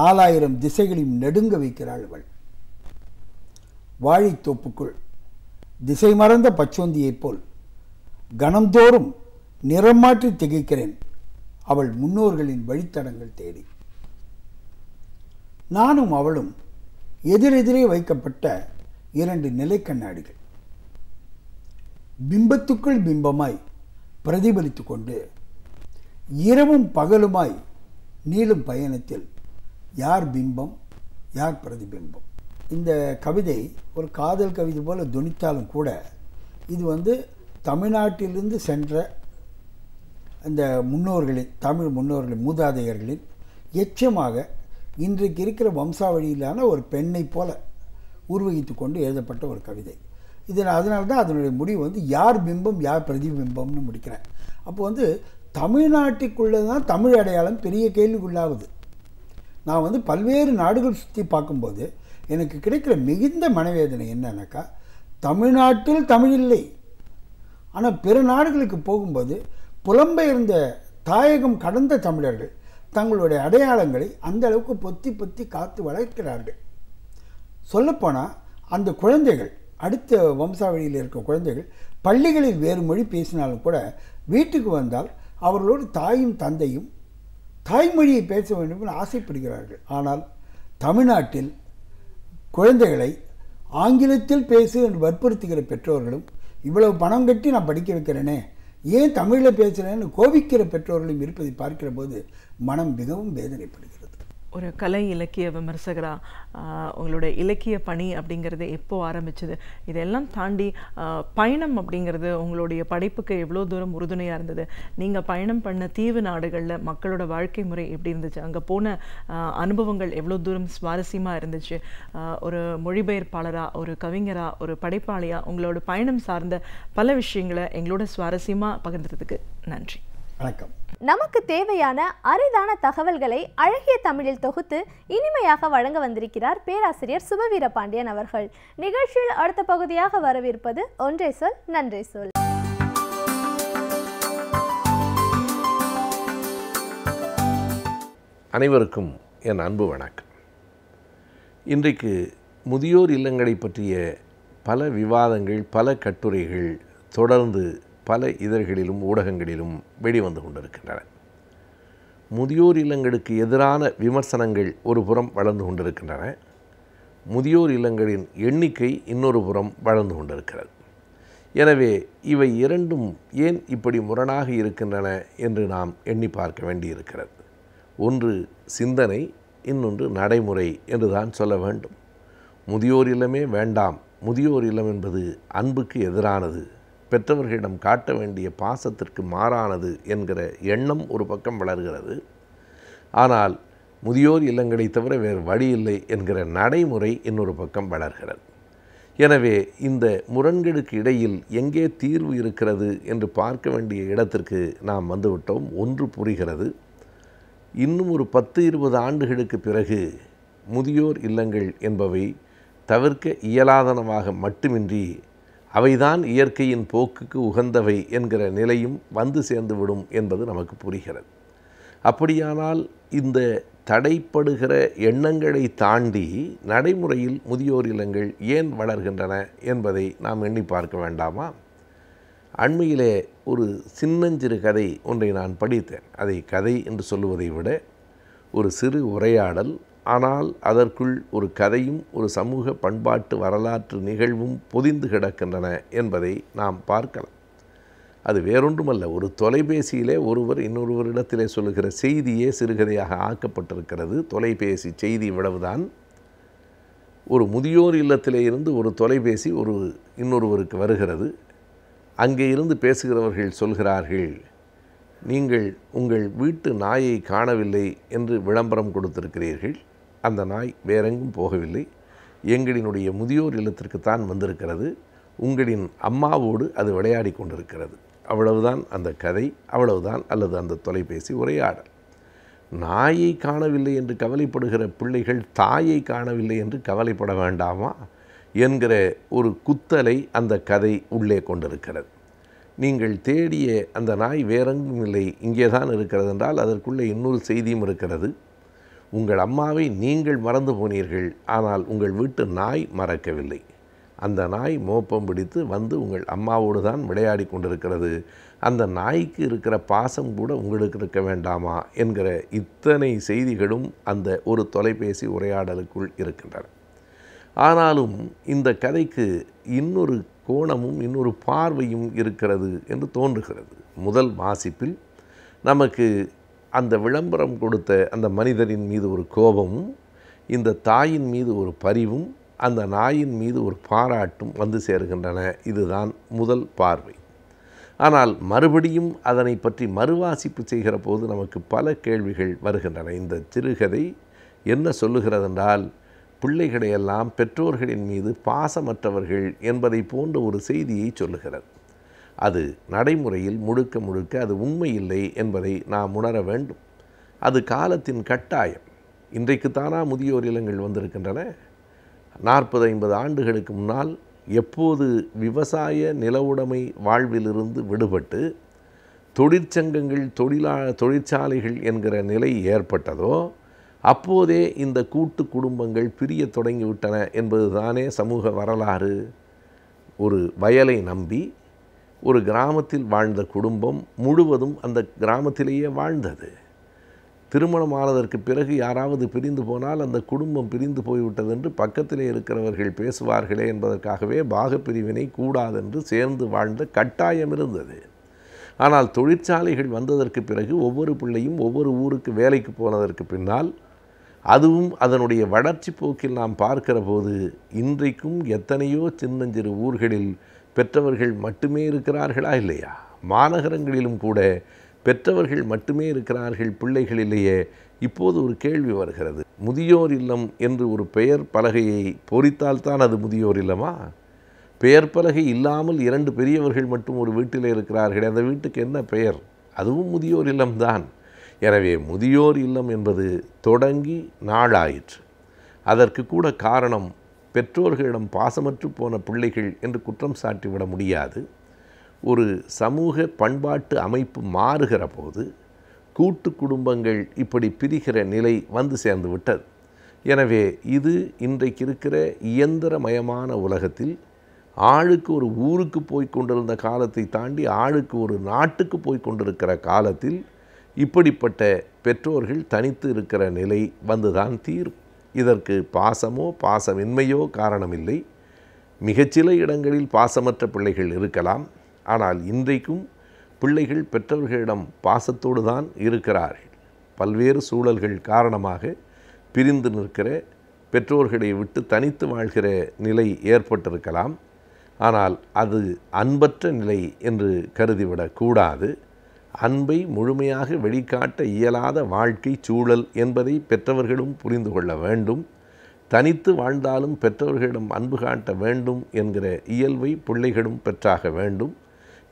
நாலாயிரம் திசைகளையும் நெடுங்க வைக்கிறாள் அவள் வாழைத்தோப்புக்குள் திசை மறந்த பச்சோந்தியைப் போல் கணந்தோறும் நிறம் மாற்றி திகைக்கிறேன் அவள் முன்னோர்களின் வழித்தடங்கள் தேடி நானும் அவளும் எதிரெதிரே வைக்கப்பட்ட இரண்டு நிலைக்கண்ணாடிகள் பிம்பத்துக்குள் பிம்பமாய் பிரதிபலித்து கொண்டு இரவும் பகலுமாய் நீளும் பயணத்தில் யார் பிம்பம் யார் பிரதிபிம்பம் இந்த கவிதை ஒரு காதல் கவிதை போல் துணித்தாலும் கூட இது வந்து தமிழ்நாட்டிலிருந்து சென்ற அந்த முன்னோர்களின் தமிழ் முன்னோர்களின் மூதாதையர்களின் எச்சமாக இன்றைக்கு இருக்கிற வம்சாவழியிலான ஒரு பெண்ணை போல உருவகித்து கொண்டு எழுதப்பட்ட ஒரு கவிதை இதில் அதனால தான் அதனுடைய முடிவு வந்து யார் பிம்பம் யார் பிரதிபிம்பம்னு முடிக்கிறேன் அப்போ வந்து தமிழ்நாட்டுக்குள்ளே தான் தமிழ் அடையாளம் பெரிய கேள்விக்குள்ளாகுது நான் வந்து பல்வேறு நாடுகள் சுற்றி பார்க்கும்போது எனக்கு கிடைக்கிற மிகுந்த மனவேதனை என்னன்னாக்கா தமிழ்நாட்டில் தமிழ் இல்லை ஆனால் பிற நாடுகளுக்கு போகும்போது புலம்பெயர்ந்த தாயகம் கடந்த தமிழர்கள் தங்களுடைய அடையாளங்களை அந்த அளவுக்கு பொத்தி பொத்தி காத்து வளர்க்கிறார்கள் சொல்லப்போனால் அந்த குழந்தைகள் அடுத்த வம்சாவளியில் இருக்க குழந்தைகள் பள்ளிகளில் வேறு மொழி பேசினாலும் கூட வீட்டுக்கு வந்தால் அவர்களோடு தாயும் தந்தையும் தாய்மொழியை பேச வேண்டும் என்று ஆசைப்படுகிறார்கள் ஆனால் தமிழ்நாட்டில் குழந்தைகளை ஆங்கிலத்தில் பேசு என்று வற்புறுத்துகிற பெற்றோர்களும் இவ்வளவு பணம் கட்டி நான் படிக்க வைக்கிறேனே ஏன் தமிழில் பேசுகிறேன்னு கோபிக்கிற பெற்றோர்களும் இருப்பதை பார்க்கிற போது மனம் மிகவும் வேதனைப்படுகிறது ஒரு கலை இலக்கிய விமர்சகரா உங்களோட இலக்கிய பணி அப்படிங்கிறது எப்போ ஆரம்பிச்சது இதெல்லாம் தாண்டி பயணம் அப்படிங்கிறது உங்களுடைய படைப்புக்கு எவ்வளோ தூரம் உறுதுணையாக இருந்தது நீங்கள் பயணம் பண்ண தீவு நாடுகளில் மக்களோட வாழ்க்கை முறை எப்படி இருந்துச்சு அங்கே போன அனுபவங்கள் எவ்வளோ தூரம் சுவாரஸ்யமாக இருந்துச்சு ஒரு மொழிபெயர்ப்பாளராக ஒரு கவிஞராக ஒரு படைப்பாளியாக உங்களோட பயணம் சார்ந்த பல விஷயங்களை எங்களோட சுவாரஸ்யமாக பகிர்ந்ததுக்கு நன்றி வணக்கம் நமக்கு தேவையான அரிதான தகவல்களை அழகிய தமிழில் தொகுத்து இனிமையாக வழங்க வந்திருக்கிறார் பேராசிரியர் சுபவீர பாண்டியன் அவர்கள் நிகழ்ச்சியில் அடுத்த பகுதியாக வரவிருப்பது ஒன்றை சொல் நன்றி சொல் அனைவருக்கும் என் அன்பு வணக்கம் இன்றைக்கு முதியோர் இல்லங்களை பற்றிய பல விவாதங்கள் பல கட்டுரைகள் தொடர்ந்து பல இதழ்களிலும் ஊடகங்களிலும் வெளிவந்து கொண்டிருக்கின்றன முதியோர் இல்லங்களுக்கு எதிரான விமர்சனங்கள் ஒரு புறம் வளர்ந்து கொண்டிருக்கின்றன முதியோர் இல்லங்களின் எண்ணிக்கை இன்னொரு புறம் வளர்ந்து கொண்டிருக்கிறது எனவே இவை இரண்டும் ஏன் இப்படி முரணாக இருக்கின்றன என்று நாம் எண்ணி பார்க்க வேண்டியிருக்கிறது ஒன்று சிந்தனை இன்னொன்று நடைமுறை என்று தான் சொல்ல வேண்டும் முதியோர் இல்லமே வேண்டாம் முதியோர் இல்லம் என்பது அன்புக்கு எதிரானது பெற்றவர்களிடம் காட்ட வேண்டிய பாசத்திற்கு மாறானது என்கிற எண்ணம் ஒரு பக்கம் வளர்கிறது ஆனால் முதியோர் இல்லங்களை தவிர வேறு வழி இல்லை என்கிற நடைமுறை இன்னொரு பக்கம் வளர்கிறது எனவே இந்த முரண்களுக்கு இடையில் எங்கே தீர்வு இருக்கிறது என்று பார்க்க வேண்டிய இடத்திற்கு நாம் வந்துவிட்டோம் ஒன்று புரிகிறது இன்னும் ஒரு பத்து இருபது ஆண்டுகளுக்கு பிறகு முதியோர் இல்லங்கள் என்பவை தவிர்க்க இயலாதனமாக மட்டுமின்றி அவைதான் இயற்கையின் போக்குக்கு உகந்தவை என்கிற நிலையும் வந்து சேர்ந்துவிடும் என்பது நமக்கு புரிகிறது அப்படியானால் இந்த தடைப்படுகிற எண்ணங்களை தாண்டி நடைமுறையில் முதியோர் இல்லங்கள் ஏன் வளர்கின்றன என்பதை நாம் எண்ணி பார்க்க வேண்டாமா அண்மையிலே ஒரு சின்னஞ்சிறு கதை ஒன்றை நான் படித்தேன் அதை கதை என்று சொல்லுவதை விட ஒரு சிறு உரையாடல் ஆனால் அதற்குள் ஒரு கதையும் ஒரு சமூக பண்பாட்டு வரலாற்று நிகழ்வும் பொதிந்து கிடக்கின்றன என்பதை நாம் பார்க்கலாம் அது வேறொன்றுமல்ல ஒரு தொலைபேசியிலே ஒருவர் இன்னொருவரிடத்திலே சொல்லுகிற செய்தியே சிறுகதையாக ஆக்கப்பட்டிருக்கிறது தொலைபேசி செய்தி இவ்வளவுதான் ஒரு முதியோர் இல்லத்திலே இருந்து ஒரு தொலைபேசி ஒரு இன்னொருவருக்கு வருகிறது அங்கே இருந்து பேசுகிறவர்கள் சொல்கிறார்கள் நீங்கள் உங்கள் வீட்டு நாயை காணவில்லை என்று விளம்பரம் கொடுத்திருக்கிறீர்கள் அந்த நாய் வேறெங்கும் போகவில்லை எங்களினுடைய முதியோர் இல்லத்திற்குத்தான் வந்திருக்கிறது உங்களின் அம்மாவோடு அது விளையாடி கொண்டிருக்கிறது அவ்வளவுதான் அந்த கதை அவ்வளவுதான் அல்லது அந்த தொலைபேசி உரையாடல் நாயை காணவில்லை என்று கவலைப்படுகிற பிள்ளைகள் தாயை காணவில்லை என்று கவலைப்பட வேண்டாமா என்கிற ஒரு குத்தலை அந்த கதை உள்ளே கொண்டிருக்கிறது நீங்கள் தேடிய அந்த நாய் வேறெங்கும் இல்லை இங்கே தான் இருக்கிறது என்றால் அதற்குள்ளே இன்னொரு செய்தியும் இருக்கிறது உங்கள் அம்மாவை நீங்கள் மறந்து போனீர்கள் ஆனால் உங்கள் வீட்டு நாய் மறக்கவில்லை அந்த நாய் மோப்பம் பிடித்து வந்து உங்கள் அம்மாவோடு தான் விளையாடி கொண்டிருக்கிறது அந்த நாய்க்கு இருக்கிற பாசம் கூட உங்களுக்கு இருக்க வேண்டாமா என்கிற இத்தனை செய்திகளும் அந்த ஒரு தொலைபேசி உரையாடலுக்குள் இருக்கின்றன ஆனாலும் இந்த கதைக்கு இன்னொரு கோணமும் இன்னொரு பார்வையும் இருக்கிறது என்று தோன்றுகிறது முதல் வாசிப்பில் நமக்கு அந்த விளம்பரம் கொடுத்த அந்த மனிதரின் மீது ஒரு கோபமும் இந்த தாயின் மீது ஒரு பரிவும் அந்த நாயின் மீது ஒரு பாராட்டும் வந்து சேர்கின்றன இதுதான் முதல் பார்வை ஆனால் மறுபடியும் அதனை பற்றி மறுவாசிப்பு செய்கிற போது நமக்கு பல கேள்விகள் வருகின்றன இந்த சிறுகதை என்ன சொல்லுகிறதென்றால் பிள்ளைகளையெல்லாம் பெற்றோர்களின் மீது பாசமற்றவர்கள் என்பதை போன்ற ஒரு செய்தியை சொல்லுகிறது அது நடைமுறையில் முழுக்க முழுக்க அது உண்மையில்லை என்பதை நாம் உணர வேண்டும் அது காலத்தின் கட்டாயம் இன்றைக்கு தானா முதியோர் இல்லங்கள் வந்திருக்கின்றன நாற்பது ஐம்பது ஆண்டுகளுக்கு முன்னால் எப்போது விவசாய நிலவுடைமை வாழ்விலிருந்து விடுபட்டு தொழிற்சங்கங்கள் தொழிலா தொழிற்சாலைகள் என்கிற நிலை ஏற்பட்டதோ அப்போதே இந்த கூட்டு குடும்பங்கள் பிரிய தொடங்கிவிட்டன என்பது தானே சமூக வரலாறு ஒரு வயலை நம்பி ஒரு கிராமத்தில் வாழ்ந்த குடும்பம் முழுவதும் அந்த கிராமத்திலேயே வாழ்ந்தது திருமணம் ஆனதற்கு பிறகு யாராவது பிரிந்து போனால் அந்த குடும்பம் பிரிந்து போய்விட்டது என்று பக்கத்திலே இருக்கிறவர்கள் பேசுவார்களே என்பதற்காகவே பாகப்பிரிவினை கூடாதென்று சேர்ந்து வாழ்ந்த கட்டாயம் இருந்தது ஆனால் தொழிற்சாலைகள் வந்ததற்கு பிறகு ஒவ்வொரு பிள்ளையும் ஒவ்வொரு ஊருக்கு வேலைக்கு போனதற்கு பின்னால் அதுவும் அதனுடைய வளர்ச்சி போக்கில் நாம் பார்க்கிற போது இன்றைக்கும் எத்தனையோ சின்னஞ்சிறு ஊர்களில் பெற்றவர்கள் மட்டுமே இருக்கிறார்களா இல்லையா மாநகரங்களிலும் கூட பெற்றவர்கள் மட்டுமே இருக்கிறார்கள் பிள்ளைகளிலேயே இப்போது ஒரு கேள்வி வருகிறது முதியோர் இல்லம் என்று ஒரு பெயர் பலகையை பொறித்தால்தான் அது முதியோர் இல்லமா பெயர் பலகை இல்லாமல் இரண்டு பெரியவர்கள் மட்டும் ஒரு வீட்டில் இருக்கிறார்கள் அந்த வீட்டுக்கு என்ன பெயர் அதுவும் முதியோர் இல்லம்தான் எனவே முதியோர் இல்லம் என்பது தொடங்கி நாளாயிற்று அதற்கு கூட காரணம் பெற்றோர்களிடம் பாசமற்று போன பிள்ளைகள் என்று குற்றம் சாட்டிவிட முடியாது ஒரு சமூக பண்பாட்டு அமைப்பு மாறுகிற போது கூட்டு குடும்பங்கள் இப்படி பிரிகிற நிலை வந்து சேர்ந்து விட்டது எனவே இது இன்றைக்கு இருக்கிற இயந்திரமயமான உலகத்தில் ஆளுக்கு ஒரு ஊருக்கு போய் கொண்டிருந்த காலத்தை தாண்டி ஆளுக்கு ஒரு நாட்டுக்கு போய் கொண்டிருக்கிற காலத்தில் இப்படிப்பட்ட பெற்றோர்கள் தனித்து இருக்கிற நிலை வந்துதான் தீரும் இதற்கு பாசமோ பாசமின்மையோ காரணமில்லை மிகச்சில இடங்களில் பாசமற்ற பிள்ளைகள் இருக்கலாம் ஆனால் இன்றைக்கும் பிள்ளைகள் பெற்றவர்களிடம் பாசத்தோடு தான் இருக்கிறார்கள் பல்வேறு சூழல்கள் காரணமாக பிரிந்து நிற்கிற பெற்றோர்களை விட்டு தனித்து வாழ்கிற நிலை ஏற்பட்டிருக்கலாம் ஆனால் அது அன்பற்ற நிலை என்று கருதிவிடக்கூடாது அன்பை முழுமையாக வெளிக்காட்ட இயலாத வாழ்க்கை சூழல் என்பதை பெற்றவர்களும் புரிந்து கொள்ள வேண்டும் தனித்து வாழ்ந்தாலும் பெற்றவர்களிடம் அன்பு காட்ட வேண்டும் என்கிற இயல்பை பிள்ளைகளும் பெற்றாக வேண்டும்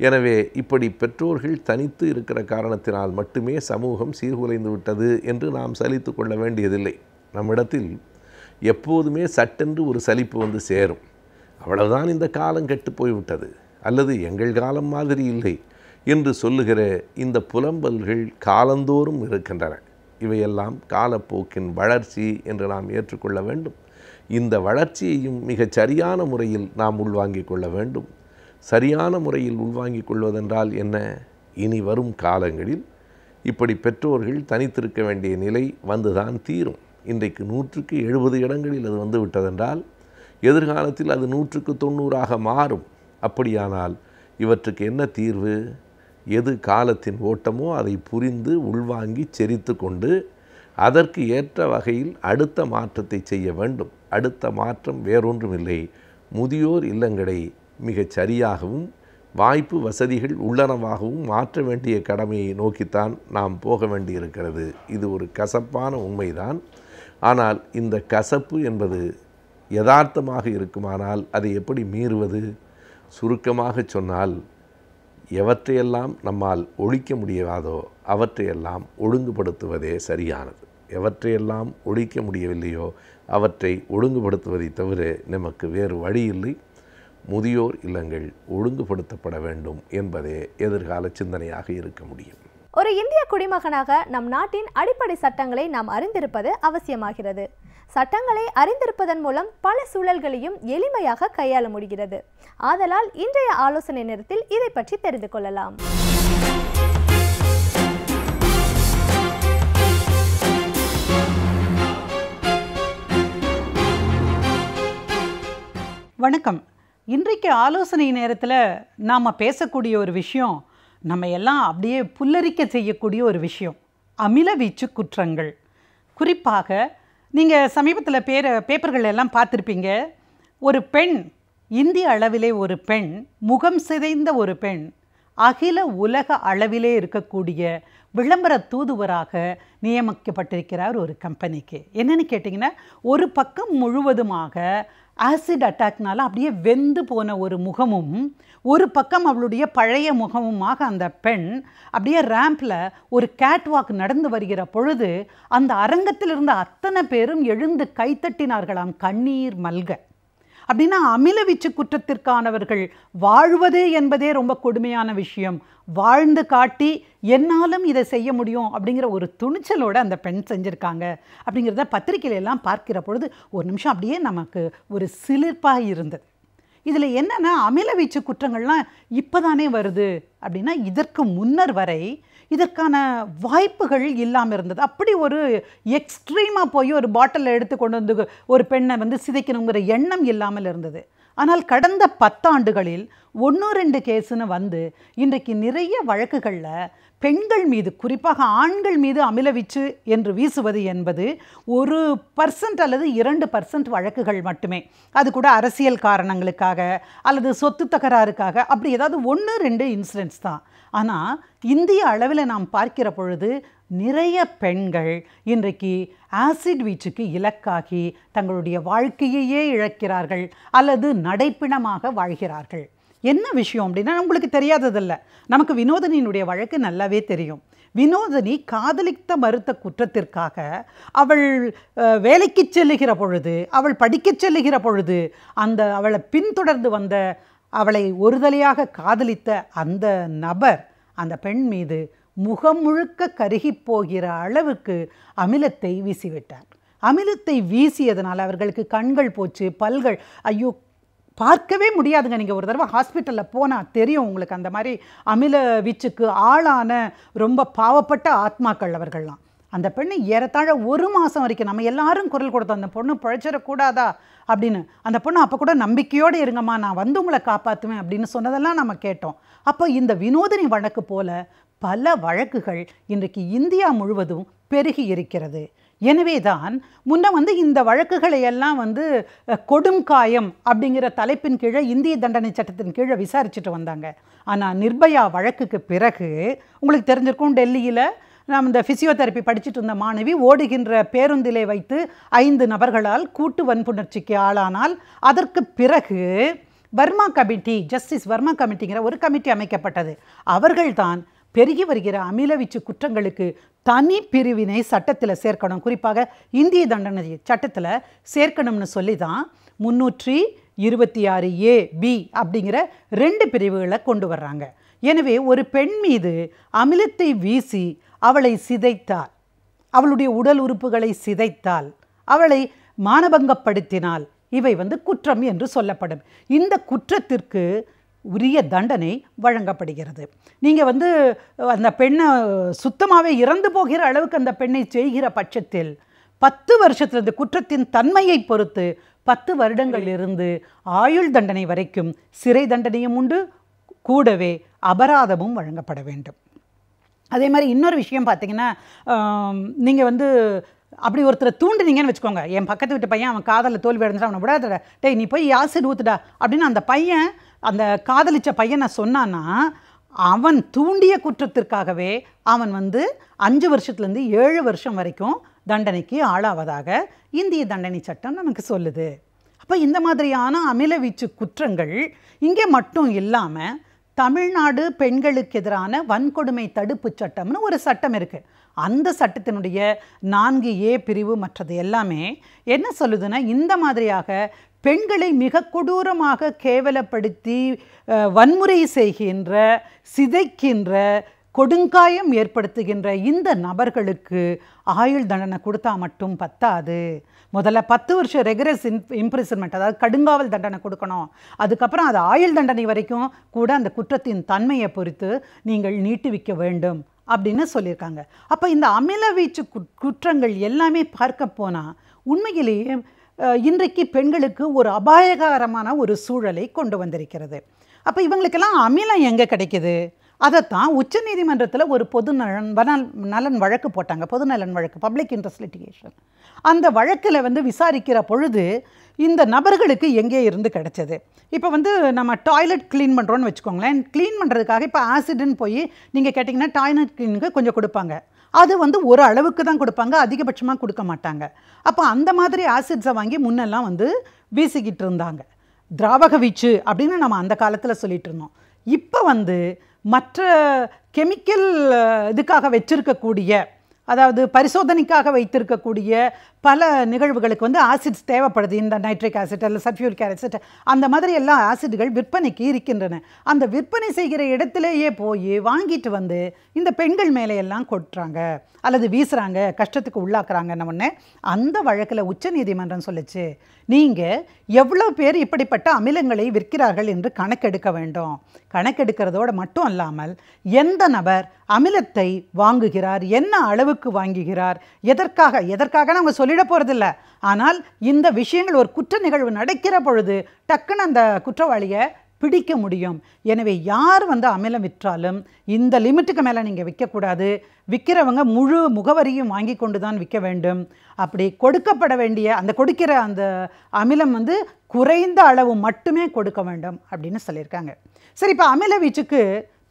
எனவே இப்படி பெற்றோர்கள் தனித்து இருக்கிற காரணத்தினால் மட்டுமே சமூகம் சீர்குலைந்து விட்டது என்று நாம் சலித்து கொள்ள வேண்டியதில்லை நம்மிடத்தில் எப்போதுமே சட்டென்று ஒரு சலிப்பு வந்து சேரும் அவ்வளவுதான் இந்த காலம் கெட்டு போய்விட்டது அல்லது எங்கள் காலம் மாதிரி இல்லை என்று சொல்லுகிற இந்த புலம்பல்கள் காலந்தோறும் இருக்கின்றன இவையெல்லாம் காலப்போக்கின் வளர்ச்சி என்று நாம் ஏற்றுக்கொள்ள வேண்டும் இந்த வளர்ச்சியையும் மிகச் சரியான முறையில் நாம் உள்வாங்கிக் கொள்ள வேண்டும் சரியான முறையில் உள்வாங்கிக் கொள்வதென்றால் என்ன இனி வரும் காலங்களில் இப்படி பெற்றோர்கள் தனித்திருக்க வேண்டிய நிலை வந்துதான் தீரும் இன்றைக்கு நூற்றுக்கு எழுபது இடங்களில் அது வந்து விட்டதென்றால் எதிர்காலத்தில் அது நூற்றுக்கு தொண்ணூறாக மாறும் அப்படியானால் இவற்றுக்கு என்ன தீர்வு எது காலத்தின் ஓட்டமோ அதை புரிந்து உள்வாங்கி செறித்து கொண்டு அதற்கு ஏற்ற வகையில் அடுத்த மாற்றத்தை செய்ய வேண்டும் அடுத்த மாற்றம் வேறொன்றும் இல்லை முதியோர் இல்லங்களை மிகச் சரியாகவும் வாய்ப்பு வசதிகள் உள்ளனவாகவும் மாற்ற வேண்டிய கடமையை நோக்கித்தான் நாம் போக வேண்டியிருக்கிறது இது ஒரு கசப்பான உண்மைதான் ஆனால் இந்த கசப்பு என்பது யதார்த்தமாக இருக்குமானால் அதை எப்படி மீறுவது சுருக்கமாக சொன்னால் எவற்றையெல்லாம் நம்மால் ஒழிக்க முடியாதோ அவற்றையெல்லாம் ஒழுங்குபடுத்துவதே சரியானது எவற்றையெல்லாம் ஒழிக்க முடியவில்லையோ அவற்றை ஒழுங்குபடுத்துவதை தவிர நமக்கு வேறு வழியில்லை முதியோர் இல்லங்கள் ஒழுங்குபடுத்தப்பட வேண்டும் என்பதே எதிர்கால சிந்தனையாக இருக்க முடியும் ஒரு இந்திய குடிமகனாக நம் நாட்டின் அடிப்படை சட்டங்களை நாம் அறிந்திருப்பது அவசியமாகிறது சட்டங்களை அறிந்திருப்பதன் மூலம் பல சூழல்களையும் எளிமையாக கையாள முடிகிறது ஆதலால் இன்றைய ஆலோசனை நேரத்தில் இதை பற்றி தெரிந்து கொள்ளலாம் வணக்கம் இன்றைக்கு ஆலோசனை நேரத்தில் நாம் பேசக்கூடிய ஒரு விஷயம் நம்ம எல்லாம் அப்படியே புல்லரிக்க செய்யக்கூடிய ஒரு விஷயம் அமில வீச்சு குற்றங்கள் குறிப்பாக நீங்கள் சமீபத்தில் பேர பேப்பர்கள் எல்லாம் பார்த்துருப்பீங்க ஒரு பெண் இந்திய அளவிலே ஒரு பெண் முகம் சிதைந்த ஒரு பெண் அகில உலக அளவிலே இருக்கக்கூடிய விளம்பர தூதுவராக நியமிக்கப்பட்டிருக்கிறார் ஒரு கம்பெனிக்கு என்னென்னு கேட்டிங்கன்னா ஒரு பக்கம் முழுவதுமாக ஆசிட் அட்டாக்னால் அப்படியே வெந்து போன ஒரு முகமும் ஒரு பக்கம் அவளுடைய பழைய முகமுமாக அந்த பெண் அப்படியே ரேம்பில் ஒரு கேட்வாக் நடந்து வருகிற பொழுது அந்த அரங்கத்தில் இருந்த அத்தனை பேரும் எழுந்து கைத்தட்டினார்களாம் கண்ணீர் மல்க அப்படின்னா அமில வீச்சு குற்றத்திற்கானவர்கள் வாழ்வது என்பதே ரொம்ப கொடுமையான விஷயம் வாழ்ந்து காட்டி என்னாலும் இதை செய்ய முடியும் அப்படிங்கிற ஒரு துணிச்சலோடு அந்த பெண் செஞ்சுருக்காங்க அப்படிங்கிறத பத்திரிகையிலெல்லாம் பார்க்கிற பொழுது ஒரு நிமிஷம் அப்படியே நமக்கு ஒரு சிலிர்ப்பாக இருந்தது இதில் என்னென்னா அமில வீச்சு குற்றங்கள்லாம் இப்போ தானே வருது அப்படின்னா இதற்கு முன்னர் வரை இதற்கான வாய்ப்புகள் இல்லாமல் இருந்தது அப்படி ஒரு எக்ஸ்ட்ரீமாக போய் ஒரு பாட்டிலில் எடுத்து கொண்டு வந்து ஒரு பெண்ணை வந்து சிதைக்கணுங்கிற எண்ணம் இல்லாமல் இருந்தது ஆனால் கடந்த பத்தாண்டுகளில் ஒன்று ரெண்டு கேஸுன்னு வந்து இன்றைக்கு நிறைய வழக்குகளில் பெண்கள் மீது குறிப்பாக ஆண்கள் மீது அமிலவிச்சு என்று வீசுவது என்பது ஒரு பர்சன்ட் அல்லது இரண்டு பர்சன்ட் வழக்குகள் மட்டுமே அது கூட அரசியல் காரணங்களுக்காக அல்லது சொத்து தகராறுக்காக அப்படி ஏதாவது ஒன்று ரெண்டு இன்சிடென்ட்ஸ் தான் ஆனால் இந்திய அளவில் நாம் பார்க்கிற பொழுது நிறைய பெண்கள் இன்றைக்கு ஆசிட் வீச்சுக்கு இலக்காகி தங்களுடைய வாழ்க்கையையே இழக்கிறார்கள் அல்லது நடைப்பிணமாக வாழ்கிறார்கள் என்ன விஷயம் அப்படின்னா உங்களுக்கு தெரியாததில்ல நமக்கு வினோதனியினுடைய வழக்கு நல்லாவே தெரியும் வினோதனி காதலித்த மறுத்த குற்றத்திற்காக அவள் வேலைக்கு செல்லுகிற பொழுது அவள் படிக்கச் செல்லுகிற பொழுது அந்த அவளை பின்தொடர்ந்து வந்த அவளை ஒருதலையாக காதலித்த அந்த நபர் அந்த பெண் மீது முகம் முழுக்க கருகி போகிற அளவுக்கு அமிலத்தை வீசிவிட்டார் அமிலத்தை வீசியதனால் அவர்களுக்கு கண்கள் போச்சு பல்கள் ஐயோ பார்க்கவே முடியாதுங்க நீங்கள் ஒரு தடவை ஹாஸ்பிட்டலில் போனால் தெரியும் உங்களுக்கு அந்த மாதிரி அமில வீச்சுக்கு ஆளான ரொம்ப பாவப்பட்ட ஆத்மாக்கள் அவர்கள்லாம் அந்த பெண்ணு ஏறத்தாழ ஒரு மாதம் வரைக்கும் நம்ம எல்லாரும் குரல் கொடுத்தோம் அந்த பொண்ணு பிழைச்சிடக்கூடாதா அப்படின்னு அந்த பொண்ணு அப்போ கூட நம்பிக்கையோடு இருங்கம்மா நான் வந்து உங்களை காப்பாற்றுவேன் அப்படின்னு சொன்னதெல்லாம் நம்ம கேட்டோம் அப்போ இந்த வினோதினி வழக்கு போல பல வழக்குகள் இன்றைக்கு இந்தியா முழுவதும் பெருகி இருக்கிறது எனவே தான் முன்ன வந்து இந்த வழக்குகளை எல்லாம் வந்து கொடும் காயம் அப்படிங்கிற தலைப்பின் கீழே இந்திய தண்டனை சட்டத்தின் கீழே விசாரிச்சுட்டு வந்தாங்க ஆனால் நிர்பயா வழக்குக்கு பிறகு உங்களுக்கு தெரிஞ்சிருக்கும் டெல்லியில் நாம் இந்த ஃபிசியோதெரப்பி படிச்சுட்டு இருந்த மாணவி ஓடுகின்ற பேருந்திலே வைத்து ஐந்து நபர்களால் கூட்டு வன்புணர்ச்சிக்கு ஆளானால் அதற்கு பிறகு வர்மா கமிட்டி ஜஸ்டிஸ் வர்மா கமிட்டிங்கிற ஒரு கமிட்டி அமைக்கப்பட்டது அவர்கள்தான் பெருகி வருகிற அமிலவீச்சு குற்றங்களுக்கு தனி பிரிவினை சட்டத்தில் சேர்க்கணும் குறிப்பாக இந்திய தண்டனை சட்டத்தில் சேர்க்கணும்னு சொல்லி தான் முன்னூற்றி இருபத்தி ஆறு ஏ பி அப்படிங்கிற ரெண்டு பிரிவுகளை கொண்டு வர்றாங்க எனவே ஒரு பெண் மீது அமிலத்தை வீசி அவளை சிதைத்தால் அவளுடைய உடல் உறுப்புகளை சிதைத்தால் அவளை மானபங்கப்படுத்தினால் இவை வந்து குற்றம் என்று சொல்லப்படும் இந்த குற்றத்திற்கு உரிய தண்டனை வழங்கப்படுகிறது நீங்கள் வந்து அந்த பெண்ணை சுத்தமாகவே இறந்து போகிற அளவுக்கு அந்த பெண்ணை செய்கிற பட்சத்தில் பத்து வருஷத்தில் இந்த குற்றத்தின் தன்மையை பொறுத்து பத்து வருடங்களிலிருந்து ஆயுள் தண்டனை வரைக்கும் சிறை தண்டனையும் உண்டு கூடவே அபராதமும் வழங்கப்பட வேண்டும் அதே மாதிரி இன்னொரு விஷயம் பார்த்தீங்கன்னா நீங்கள் வந்து அப்படி ஒருத்தரை தூண்டுனீங்கன்னு வச்சுக்கோங்க என் பக்கத்து வீட்டு பையன் அவன் காதலில் தோல்வி அடைஞ்சிட்டு அவனை விடாத டேய் நீ போய் யாசிட் ஊத்துடா அப்படின்னு அந்த பையன் அந்த காதலிச்ச பையனை சொன்னான்னா அவன் தூண்டிய குற்றத்திற்காகவே அவன் வந்து அஞ்சு வருஷத்துலேருந்து ஏழு வருஷம் வரைக்கும் தண்டனைக்கு ஆளாவதாக இந்திய தண்டனை சட்டம் நமக்கு சொல்லுது அப்போ இந்த மாதிரியான அமில வீச்சு குற்றங்கள் இங்கே மட்டும் இல்லாமல் தமிழ்நாடு பெண்களுக்கு எதிரான வன்கொடுமை தடுப்பு சட்டம்னு ஒரு சட்டம் இருக்குது அந்த சட்டத்தினுடைய நான்கு ஏ பிரிவு மற்றது எல்லாமே என்ன சொல்லுதுன்னா இந்த மாதிரியாக பெண்களை மிக கொடூரமாக கேவலப்படுத்தி வன்முறை செய்கின்ற சிதைக்கின்ற கொடுங்காயம் ஏற்படுத்துகின்ற இந்த நபர்களுக்கு ஆயுள் தண்டனை கொடுத்தா மட்டும் பத்தாது முதல்ல பத்து வருஷம் ரெகுரஸ் இன் இம்ப்ரிசன்மெண்ட் அதாவது கடுங்காவல் தண்டனை கொடுக்கணும் அதுக்கப்புறம் அது ஆயுள் தண்டனை வரைக்கும் கூட அந்த குற்றத்தின் தன்மையை பொறுத்து நீங்கள் நீட்டுவிக்க வேண்டும் அப்படின்னு சொல்லியிருக்காங்க அப்போ இந்த அமில வீச்சு குற்றங்கள் எல்லாமே பார்க்க போனால் உண்மையிலேயே இன்றைக்கு பெண்களுக்கு ஒரு அபாயகரமான ஒரு சூழலை கொண்டு வந்திருக்கிறது அப்போ இவங்களுக்கெல்லாம் அமிலம் எங்கே கிடைக்கிது அதைத்தான் உச்ச நீதிமன்றத்தில் ஒரு பொது நலன் நலன் வழக்கு போட்டாங்க பொது நலன் வழக்கு பப்ளிக் இன்ட்ரெஸ்ட் லிட்டிகேஷன் அந்த வழக்கில் வந்து விசாரிக்கிற பொழுது இந்த நபர்களுக்கு எங்கே இருந்து கிடச்சது இப்போ வந்து நம்ம டாய்லெட் க்ளீன் பண்ணுறோன்னு வச்சுக்கோங்களேன் க்ளீன் பண்ணுறதுக்காக இப்போ ஆசிடுன்னு போய் நீங்கள் கேட்டிங்கன்னா டாய்லெட் க்ளீனுக்கு கொஞ்சம் கொடுப்பாங்க அது வந்து ஒரு அளவுக்கு தான் கொடுப்பாங்க அதிகபட்சமாக கொடுக்க மாட்டாங்க அப்போ அந்த மாதிரி ஆசிட்ஸை வாங்கி முன்னெல்லாம் வந்து வீசிக்கிட்டு இருந்தாங்க திராவக வீச்சு அப்படின்னு நம்ம அந்த காலத்தில் சொல்லிகிட்டு இருந்தோம் இப்போ வந்து மற்ற கெமிக்கல் இதுக்காக வச்சிருக்கக்கூடிய அதாவது பரிசோதனைக்காக வைத்திருக்கக்கூடிய பல நிகழ்வுகளுக்கு வந்து ஆசிட்ஸ் தேவைப்படுது இந்த நைட்ரிக் ஆசிட் அல்ல சல்ஃபியூரிக் ஆசிட் அந்த மாதிரி எல்லா ஆசிட்கள் விற்பனைக்கு இருக்கின்றன அந்த விற்பனை செய்கிற இடத்திலேயே போய் வாங்கிட்டு வந்து இந்த பெண்கள் மேலே எல்லாம் கொட்டுறாங்க அல்லது வீசுகிறாங்க கஷ்டத்துக்கு உள்ளாக்குறாங்கன்னு ஒன்று அந்த வழக்கில் உச்சநீதிமன்றம் சொல்லிச்சு நீங்கள் எவ்வளோ பேர் இப்படிப்பட்ட அமிலங்களை விற்கிறார்கள் என்று கணக்கெடுக்க வேண்டும் கணக்கெடுக்கிறதோடு மட்டும் அல்லாமல் எந்த நபர் அமிலத்தை வாங்குகிறார் என்ன அளவுக்கு வாங்குகிறார் எதற்காக எதற்காக அவங்க சொல்லி சொல்லிட போகிறதில்ல ஆனால் இந்த விஷயங்கள் ஒரு குற்ற நிகழ்வு நடக்கிற பொழுது டக்குன்னு அந்த குற்றவாளியை பிடிக்க முடியும் எனவே யார் வந்து அமிலம் விற்றாலும் இந்த லிமிட்டுக்கு மேலே நீங்கள் விற்கக்கூடாது விற்கிறவங்க முழு முகவரியும் வாங்கி கொண்டு தான் விற்க வேண்டும் அப்படி கொடுக்கப்பட வேண்டிய அந்த கொடுக்கிற அந்த அமிலம் வந்து குறைந்த அளவு மட்டுமே கொடுக்க வேண்டும் அப்படின்னு சொல்லியிருக்காங்க சரி இப்போ அமில வீச்சுக்கு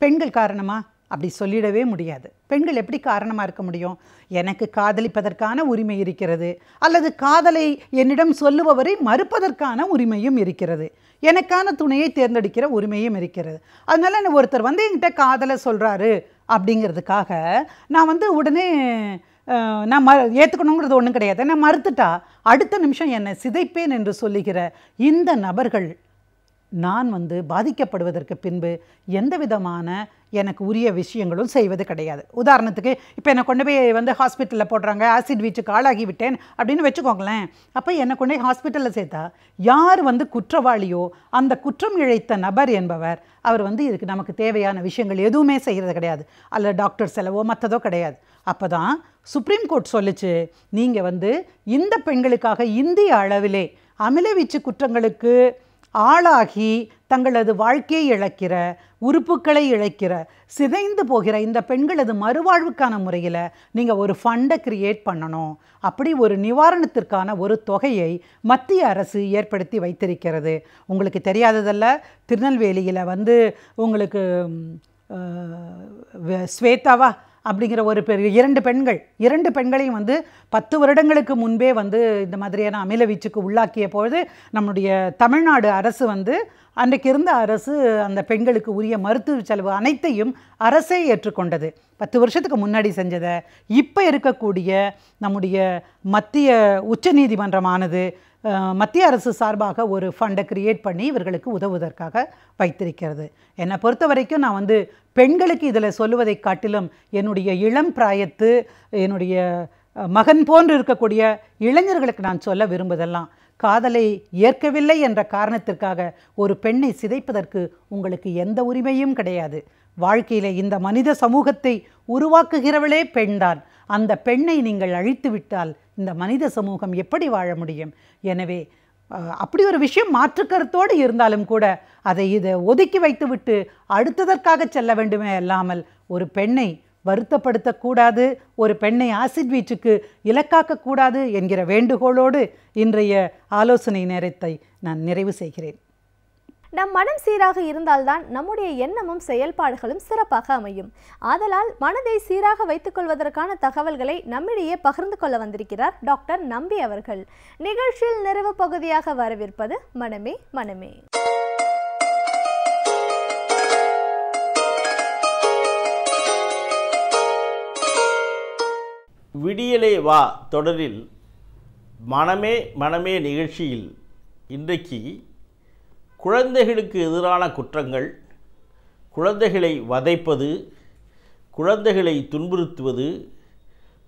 பெண்கள் காரணமாக அப்படி சொல்லிடவே முடியாது பெண்கள் எப்படி காரணமாக இருக்க முடியும் எனக்கு காதலிப்பதற்கான உரிமை இருக்கிறது அல்லது காதலை என்னிடம் சொல்லுபவரை மறுப்பதற்கான உரிமையும் இருக்கிறது எனக்கான துணையை தேர்ந்தெடுக்கிற உரிமையும் இருக்கிறது அதனால் ஒருத்தர் வந்து என்கிட்ட காதலை சொல்கிறாரு அப்படிங்கிறதுக்காக நான் வந்து உடனே நான் ம ஏற்றுக்கணுங்கிறது ஒன்றும் கிடையாது நான் மறுத்துட்டா அடுத்த நிமிஷம் என்னை சிதைப்பேன் என்று சொல்லுகிற இந்த நபர்கள் நான் வந்து பாதிக்கப்படுவதற்கு பின்பு எந்த விதமான எனக்கு உரிய விஷயங்களும் செய்வது கிடையாது உதாரணத்துக்கு இப்போ என்னை கொண்டு போய் வந்து ஹாஸ்பிட்டலில் போடுறாங்க ஆசிட் வீச்சுக்கு ஆளாகி விட்டேன் அப்படின்னு வச்சுக்கோங்களேன் அப்போ என்னை கொண்டு போய் ஹாஸ்பிட்டலில் சேர்த்தா யார் வந்து குற்றவாளியோ அந்த குற்றம் இழைத்த நபர் என்பவர் அவர் வந்து இதுக்கு நமக்கு தேவையான விஷயங்கள் எதுவுமே செய்கிறது கிடையாது அல்லது டாக்டர் செலவோ மற்றதோ கிடையாது அப்போ தான் சுப்ரீம் கோர்ட் சொல்லிச்சு நீங்கள் வந்து இந்த பெண்களுக்காக இந்திய அளவிலே அமில வீச்சு குற்றங்களுக்கு ஆளாகி தங்களது வாழ்க்கையை இழக்கிற உறுப்புகளை இழக்கிற சிதைந்து போகிற இந்த பெண்களது மறுவாழ்வுக்கான முறையில் நீங்கள் ஒரு ஃபண்டை கிரியேட் பண்ணணும் அப்படி ஒரு நிவாரணத்திற்கான ஒரு தொகையை மத்திய அரசு ஏற்படுத்தி வைத்திருக்கிறது உங்களுக்கு தெரியாததல்ல திருநெல்வேலியில் வந்து உங்களுக்கு ஸ்வேதாவா அப்படிங்கிற ஒரு பெரிய இரண்டு பெண்கள் இரண்டு பெண்களையும் வந்து பத்து வருடங்களுக்கு முன்பே வந்து இந்த மாதிரியான அமில வீச்சுக்கு உள்ளாக்கிய பொழுது நம்முடைய தமிழ்நாடு அரசு வந்து அன்றைக்கு இருந்த அரசு அந்த பெண்களுக்கு உரிய மருத்துவ செலவு அனைத்தையும் அரசே ஏற்றுக்கொண்டது பத்து வருஷத்துக்கு முன்னாடி செஞ்சதை இப்போ இருக்கக்கூடிய நம்முடைய மத்திய உச்சநீதிமன்றமானது மத்திய அரசு சார்பாக ஒரு ஃபண்டை கிரியேட் பண்ணி இவர்களுக்கு உதவுவதற்காக வைத்திருக்கிறது என்னை பொறுத்த வரைக்கும் நான் வந்து பெண்களுக்கு இதில் சொல்லுவதை காட்டிலும் என்னுடைய இளம் பிராயத்து என்னுடைய மகன் போன்று இருக்கக்கூடிய இளைஞர்களுக்கு நான் சொல்ல விரும்புதெல்லாம் காதலை ஏற்கவில்லை என்ற காரணத்திற்காக ஒரு பெண்ணை சிதைப்பதற்கு உங்களுக்கு எந்த உரிமையும் கிடையாது வாழ்க்கையில் இந்த மனித சமூகத்தை உருவாக்குகிறவளே பெண்தான் அந்த பெண்ணை நீங்கள் அழித்துவிட்டால் இந்த மனித சமூகம் எப்படி வாழ முடியும் எனவே அப்படி ஒரு விஷயம் மாற்று கருத்தோடு இருந்தாலும் கூட அதை இதை ஒதுக்கி வைத்துவிட்டு அடுத்ததற்காக செல்ல வேண்டுமே அல்லாமல் ஒரு பெண்ணை வருத்தப்படுத்தக்கூடாது ஒரு பெண்ணை ஆசிட் வீச்சுக்கு இலக்காக்கக்கூடாது என்கிற வேண்டுகோளோடு இன்றைய ஆலோசனை நேரத்தை நான் நிறைவு செய்கிறேன் நம் மனம் சீராக இருந்தால்தான் நம்முடைய எண்ணமும் செயல்பாடுகளும் சிறப்பாக அமையும் ஆதலால் மனதை சீராக வைத்துக்கொள்வதற்கான தகவல்களை நம்மிடையே பகிர்ந்து கொள்ள வந்திருக்கிறார் டாக்டர் நம்பி அவர்கள் நிகழ்ச்சியில் நிறைவு பகுதியாக வரவிருப்பது மனமே மனமே விடியலே வா தொடரில் மனமே மனமே நிகழ்ச்சியில் இன்றைக்கு குழந்தைகளுக்கு எதிரான குற்றங்கள் குழந்தைகளை வதைப்பது குழந்தைகளை துன்புறுத்துவது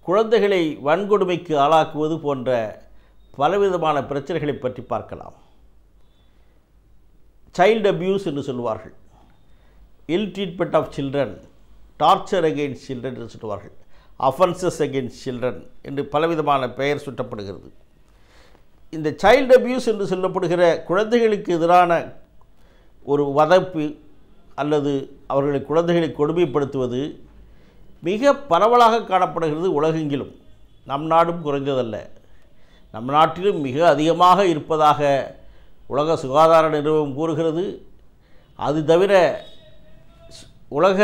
குழந்தைகளை வன்கொடுமைக்கு ஆளாக்குவது போன்ற பலவிதமான பிரச்சனைகளை பற்றி பார்க்கலாம் சைல்டு அப்யூஸ் என்று சொல்வார்கள் ill treatment of children torture against children என்று சொல்லுவார்கள் அஃபென்சஸ் அகெயின்ஸ்ட் சில்ட்ரன் என்று பலவிதமான பெயர் சுட்டப்படுகிறது இந்த சைல்டு அபியூஸ் என்று சொல்லப்படுகிற குழந்தைகளுக்கு எதிரான ஒரு வதப்பு அல்லது அவர்களை குழந்தைகளை கொடுமைப்படுத்துவது மிக பரவலாக காணப்படுகிறது உலகெங்கிலும் நம் நாடும் குறைந்ததல்ல நம் நாட்டிலும் மிக அதிகமாக இருப்பதாக உலக சுகாதார நிறுவனம் கூறுகிறது அது தவிர உலக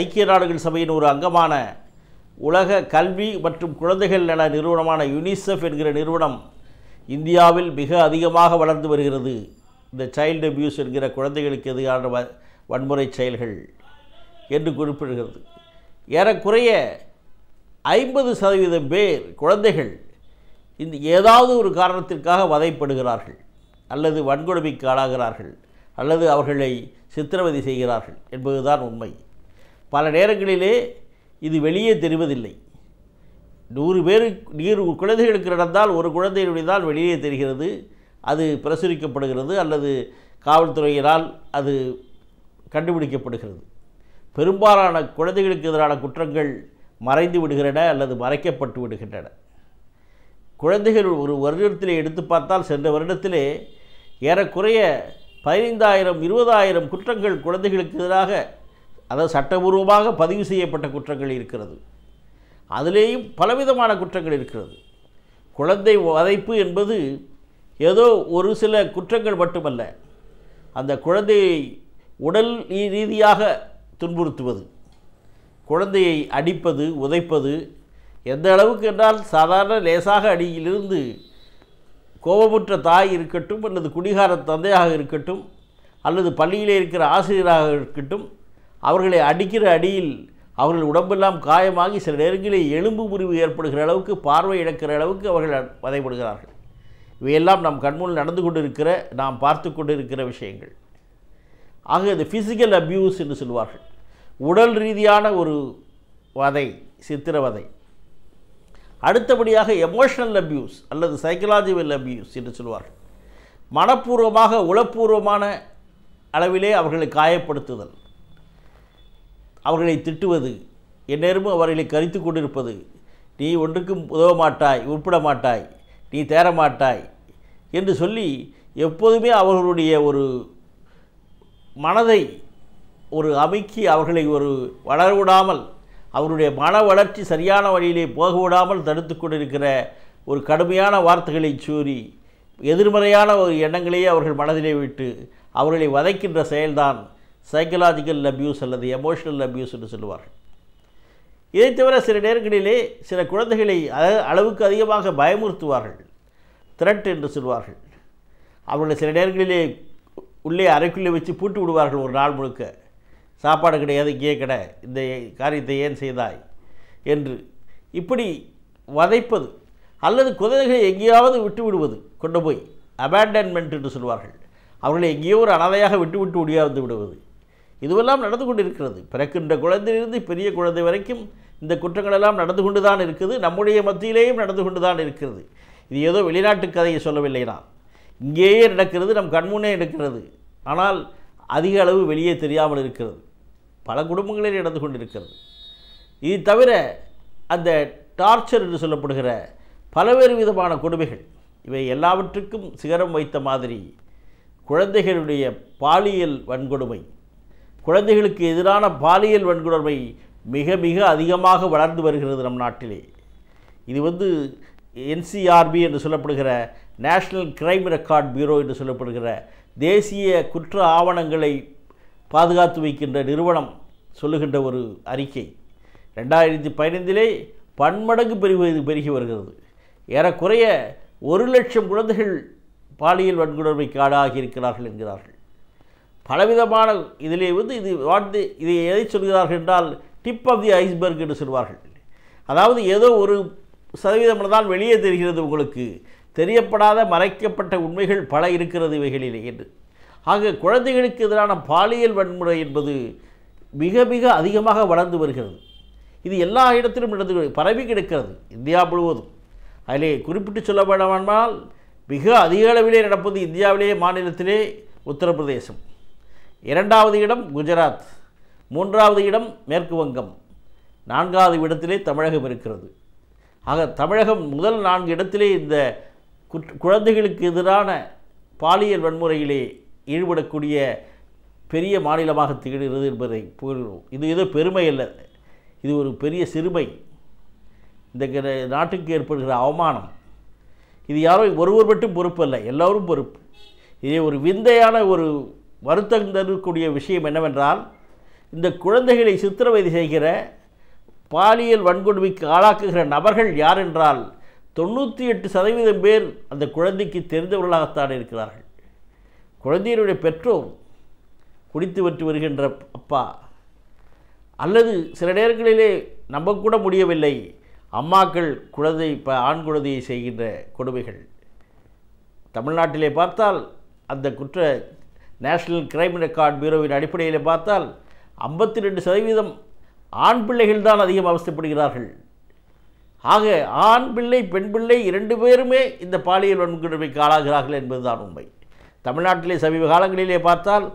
ஐக்கிய நாடுகள் சபையின் ஒரு அங்கமான உலக கல்வி மற்றும் குழந்தைகள் நல நிறுவனமான யுனிசெஃப் என்கிற நிறுவனம் இந்தியாவில் மிக அதிகமாக வளர்ந்து வருகிறது இந்த சைல்டு அபியூஸ் என்கிற குழந்தைகளுக்கு எதிரான வ வன்முறை செயல்கள் என்று குறிப்பிடுகிறது ஏறக்குறைய ஐம்பது சதவீதம் பேர் குழந்தைகள் இந்த ஏதாவது ஒரு காரணத்திற்காக வதைப்படுகிறார்கள் அல்லது வன்கொடுமைக்கு ஆளாகிறார்கள் அல்லது அவர்களை சித்திரவதை செய்கிறார்கள் என்பதுதான் உண்மை பல நேரங்களிலே இது வெளியே தெரிவதில்லை நூறு பேர் நீர் குழந்தைகளுக்கு நடந்தால் ஒரு குழந்தையினுடைய தான் வெளியே தெரிகிறது அது பிரசுரிக்கப்படுகிறது அல்லது காவல்துறையினால் அது கண்டுபிடிக்கப்படுகிறது பெரும்பாலான குழந்தைகளுக்கு எதிரான குற்றங்கள் மறைந்து விடுகின்றன அல்லது மறைக்கப்பட்டு விடுகின்றன குழந்தைகள் ஒரு வருடத்திலே எடுத்து பார்த்தால் சென்ற வருடத்திலே ஏறக்குறைய பதினைந்தாயிரம் இருபதாயிரம் குற்றங்கள் குழந்தைகளுக்கு எதிராக அதாவது சட்டபூர்வமாக பதிவு செய்யப்பட்ட குற்றங்கள் இருக்கிறது அதிலேயும் பலவிதமான குற்றங்கள் இருக்கிறது குழந்தை வதைப்பு என்பது ஏதோ ஒரு சில குற்றங்கள் மட்டுமல்ல அந்த குழந்தையை உடல் ரீதியாக துன்புறுத்துவது குழந்தையை அடிப்பது உதைப்பது எந்த அளவுக்கு என்றால் சாதாரண லேசாக அடியிலிருந்து கோபமுற்ற தாய் இருக்கட்டும் அல்லது குடிகார தந்தையாக இருக்கட்டும் அல்லது பள்ளியிலே இருக்கிற ஆசிரியராக இருக்கட்டும் அவர்களை அடிக்கிற அடியில் அவர்கள் உடம்பெல்லாம் காயமாகி சில நேரங்களில் எலும்பு முறிவு ஏற்படுகிற அளவுக்கு பார்வை இழக்கிற அளவுக்கு அவர்கள் வதைப்படுகிறார்கள் இவையெல்லாம் நம் கண்முன் நடந்து கொண்டிருக்கிற நாம் பார்த்து கொண்டிருக்கிற விஷயங்கள் ஆக இது ஃபிசிக்கல் அப்யூஸ் என்று சொல்வார்கள் உடல் ரீதியான ஒரு வதை சித்திரவதை அடுத்தபடியாக எமோஷனல் அப்யூஸ் அல்லது சைக்கலாஜிக்கல் அப்யூஸ் என்று சொல்வார்கள் மனப்பூர்வமாக உளப்பூர்வமான அளவிலே அவர்களை காயப்படுத்துதல் அவர்களை திட்டுவது எந்நேரமும் அவர்களை கரித்து கொண்டிருப்பது நீ ஒன்றுக்கும் உதவ மாட்டாய் உட்பட மாட்டாய் நீ தேரமாட்டாய் மாட்டாய் என்று சொல்லி எப்போதுமே அவர்களுடைய ஒரு மனதை ஒரு அமைக்கி அவர்களை ஒரு வளரவிடாமல் அவருடைய மன வளர்ச்சி சரியான வழியிலே போக விடாமல் தடுத்து கொண்டிருக்கிற ஒரு கடுமையான வார்த்தைகளை சூறி எதிர்மறையான ஒரு எண்ணங்களையே அவர்கள் மனதிலே விட்டு அவர்களை வதைக்கின்ற செயல்தான் சைக்கலாஜிக்கல் அப்யூஸ் அல்லது எமோஷனல் அப்யூஸ் என்று சொல்லுவார்கள் இதை தவிர சில நேரங்களிலே சில குழந்தைகளை அளவுக்கு அதிகமாக பயமுறுத்துவார்கள் திரட் என்று சொல்வார்கள் அவர்களை சில நேரங்களிலே உள்ளே அறைக்குள்ளே வச்சு பூட்டு விடுவார்கள் ஒரு நாள் முழுக்க சாப்பாடு கிடையாது இங்கே கடை இந்த காரியத்தை ஏன் செய்தாய் என்று இப்படி வதைப்பது அல்லது குழந்தைகளை எங்கேயாவது விட்டு விடுவது கொண்டு போய் அபேண்டன்மெண்ட் என்று சொல்வார்கள் அவர்களை எங்கேயோ ஒரு அனாதையாக விட்டு விட்டு ஒடியாந்து விடுவது இதுவெல்லாம் நடந்து கொண்டு இருக்கிறது பிறக்கின்ற குழந்தையிலிருந்து பெரிய குழந்தை வரைக்கும் இந்த குற்றங்கள் எல்லாம் நடந்து கொண்டு தான் இருக்குது நம்முடைய மத்தியிலேயும் நடந்து கொண்டு தான் இருக்கிறது இது ஏதோ வெளிநாட்டு கதையை சொல்லவில்லை நான் இங்கேயே நடக்கிறது நம் கண்முன்னே நடக்கிறது ஆனால் அதிக அளவு வெளியே தெரியாமல் இருக்கிறது பல குடும்பங்களில் நடந்து கொண்டிருக்கிறது இது தவிர அந்த டார்ச்சர் என்று சொல்லப்படுகிற பல்வேறு விதமான கொடுமைகள் இவை எல்லாவற்றுக்கும் சிகரம் வைத்த மாதிரி குழந்தைகளுடைய பாலியல் வன்கொடுமை குழந்தைகளுக்கு எதிரான பாலியல் வன்கொடுமை மிக மிக அதிகமாக வளர்ந்து வருகிறது நம் நாட்டிலே இது வந்து என்சிஆர்பி என்று சொல்லப்படுகிற நேஷ்னல் கிரைம் ரெக்கார்ட் பியூரோ என்று சொல்லப்படுகிற தேசிய குற்ற ஆவணங்களை பாதுகாத்து வைக்கின்ற நிறுவனம் சொல்லுகின்ற ஒரு அறிக்கை ரெண்டாயிரத்தி பதினைந்திலே பன்மடங்கு இது பெருகி வருகிறது ஏறக்குறைய ஒரு லட்சம் குழந்தைகள் பாலியல் வன்கொடுமைக்கு ஆளாகி இருக்கிறார்கள் என்கிறார்கள் பலவிதமான இதிலே வந்து இது வாட் இதை எதை சொல்கிறார்கள் என்றால் டிப் ஆஃப் தி ஐஸ்பர்க் என்று சொல்வார்கள் அதாவது ஏதோ ஒரு சதவீதம் தான் வெளியே தெரிகிறது உங்களுக்கு தெரியப்படாத மறைக்கப்பட்ட உண்மைகள் பல இருக்கிறது இவைகளிலே என்று ஆக குழந்தைகளுக்கு எதிரான பாலியல் வன்முறை என்பது மிக மிக அதிகமாக வளர்ந்து வருகிறது இது எல்லா இடத்திலும் நடந்து பரவி கிடக்கிறது இந்தியா முழுவதும் அதிலே குறிப்பிட்டு சொல்ல வேண்டாமானால் மிக அதிக அளவிலே நடப்பது இந்தியாவிலேயே மாநிலத்திலே உத்தரப்பிரதேசம் இரண்டாவது இடம் குஜராத் மூன்றாவது இடம் மேற்கு வங்கம் நான்காவது இடத்திலே தமிழகம் இருக்கிறது ஆக தமிழகம் முதல் நான்கு இடத்திலே இந்த குழந்தைகளுக்கு எதிரான பாலியல் வன்முறையிலே ஈடுபடக்கூடிய பெரிய மாநிலமாக திகழ்கிறது என்பதை புகழ்கிறோம் இது ஏதோ பெருமை அல்ல இது ஒரு பெரிய சிறுமை இந்த நாட்டுக்கு ஏற்படுகிற அவமானம் இது யாரோ ஒருவர் மட்டும் பொறுப்பு அல்ல எல்லோரும் பொறுப்பு இதே ஒரு விந்தையான ஒரு வருத்தம் தரக்கூடிய விஷயம் என்னவென்றால் இந்த குழந்தைகளை சித்திரவதை செய்கிற பாலியல் வன்கொடுமைக்கு ஆளாக்குகிற நபர்கள் யார் என்றால் தொண்ணூற்றி எட்டு சதவீதம் பேர் அந்த குழந்தைக்கு தெரிந்தவர்களாகத்தான் இருக்கிறார்கள் குழந்தையினுடைய பெற்றோர் குடித்து வற்று வருகின்ற அப்பா அல்லது சில நேரங்களிலே நம்பக்கூட முடியவில்லை அம்மாக்கள் குழந்தை இப்போ ஆண் குழந்தையை செய்கின்ற கொடுமைகள் தமிழ்நாட்டிலே பார்த்தால் அந்த குற்ற நேஷனல் கிரைம் ரெக்கார்ட் பியூரோவின் அடிப்படையில் பார்த்தால் ஐம்பத்தி ரெண்டு சதவீதம் ஆண் பிள்ளைகள் தான் அதிகம் அவஸ்தப்படுகிறார்கள் ஆக ஆண் பிள்ளை பெண் பிள்ளை இரண்டு பேருமே இந்த பாலியல் வன்கொடுமைக்கு ஆளாகிறார்கள் என்பதுதான் உண்மை தமிழ்நாட்டிலே சமீப காலங்களிலே பார்த்தால்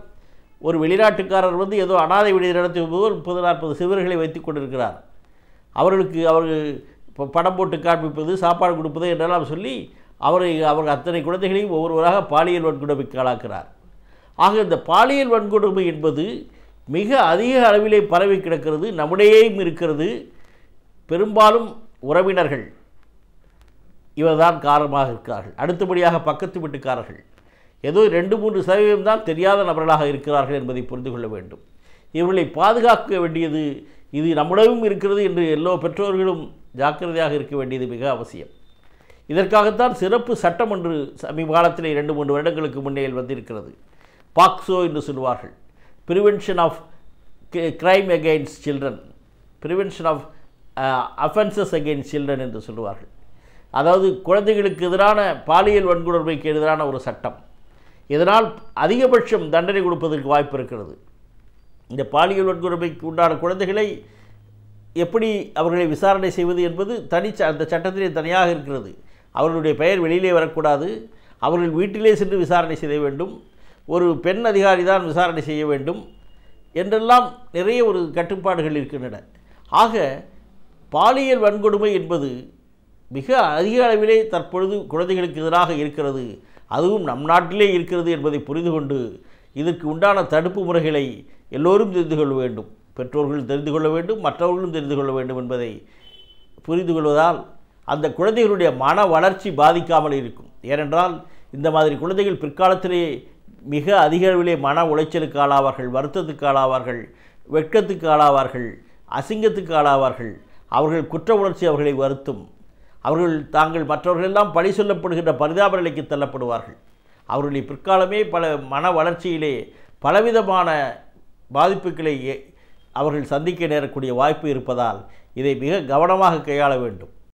ஒரு வெளிநாட்டுக்காரர் வந்து ஏதோ அனாதை விடுதி நடத்தி போது முப்பது நாற்பது சிவர்களை வைத்து கொண்டிருக்கிறார் அவர்களுக்கு அவர்கள் இப்போ படம் போட்டு காண்பிப்பது சாப்பாடு கொடுப்பது என்றெல்லாம் சொல்லி அவரை அவர் அத்தனை குழந்தைகளையும் ஒவ்வொருவராக பாலியல் வன்கொடுமைக்கு ஆளாக்கிறார் ஆக இந்த பாலியல் வன்கொடுமை என்பது மிக அதிக அளவிலே பரவி கிடக்கிறது நம்முடையேயும் இருக்கிறது பெரும்பாலும் உறவினர்கள் இவர்தான் காரணமாக இருக்கிறார்கள் அடுத்தபடியாக பக்கத்து வீட்டுக்காரர்கள் ஏதோ ரெண்டு மூன்று சதவீதம் தான் தெரியாத நபர்களாக இருக்கிறார்கள் என்பதை புரிந்து கொள்ள வேண்டும் இவர்களை பாதுகாக்க வேண்டியது இது நம்முடையும் இருக்கிறது என்று எல்லா பெற்றோர்களும் ஜாக்கிரதையாக இருக்க வேண்டியது மிக அவசியம் இதற்காகத்தான் சிறப்பு சட்டம் ஒன்று சமீப காலத்திலே இரண்டு மூன்று வருடங்களுக்கு முன்னே வந்திருக்கிறது பாக்ஸோ என்று சொல்வார்கள் prevention of crime against children prevention of offences against children என்று சொல்லுவார்கள் அதாவது குழந்தைகளுக்கு எதிரான பாலியல் வன்கொடுமைக்கு எதிரான ஒரு சட்டம் இதனால் அதிகபட்சம் தண்டனை கொடுப்பதற்கு வாய்ப்பு இருக்கிறது இந்த பாலியல் வன்கொடுமைக்கு உண்டான குழந்தைகளை எப்படி அவர்களை விசாரணை செய்வது என்பது தனி அந்த சட்டத்திலே தனியாக இருக்கிறது அவர்களுடைய பெயர் வெளியிலே வரக்கூடாது அவர்கள் வீட்டிலே சென்று விசாரணை செய்ய வேண்டும் ஒரு பெண் அதிகாரி தான் விசாரணை செய்ய வேண்டும் என்றெல்லாம் நிறைய ஒரு கட்டுப்பாடுகள் இருக்கின்றன ஆக பாலியல் வன்கொடுமை என்பது மிக அதிக அளவிலே தற்பொழுது குழந்தைகளுக்கு எதிராக இருக்கிறது அதுவும் நம் நாட்டிலே இருக்கிறது என்பதை புரிந்து கொண்டு இதற்கு உண்டான தடுப்பு முறைகளை எல்லோரும் தெரிந்து கொள்ள வேண்டும் பெற்றோர்கள் தெரிந்து கொள்ள வேண்டும் மற்றவர்களும் தெரிந்து கொள்ள வேண்டும் என்பதை புரிந்து கொள்வதால் அந்த குழந்தைகளுடைய மன வளர்ச்சி பாதிக்காமல் இருக்கும் ஏனென்றால் இந்த மாதிரி குழந்தைகள் பிற்காலத்திலே மிக அதிக அளவிலே மன உளைச்சலுக்கு ஆளாவார்கள் வருத்தத்துக்கு ஆளாவார்கள் வெட்கத்துக்கு ஆளாவார்கள் அசிங்கத்துக்கு ஆளாவார்கள் அவர்கள் குற்ற உணர்ச்சி அவர்களை வருத்தும் அவர்கள் தாங்கள் மற்றவர்களெல்லாம் பழி சொல்லப்படுகின்ற பரிதாப நிலைக்கு தள்ளப்படுவார்கள் அவர்களை பிற்காலமே பல மன வளர்ச்சியிலே பலவிதமான பாதிப்புகளை அவர்கள் சந்திக்க நேரக்கூடிய வாய்ப்பு இருப்பதால் இதை மிக கவனமாக கையாள வேண்டும்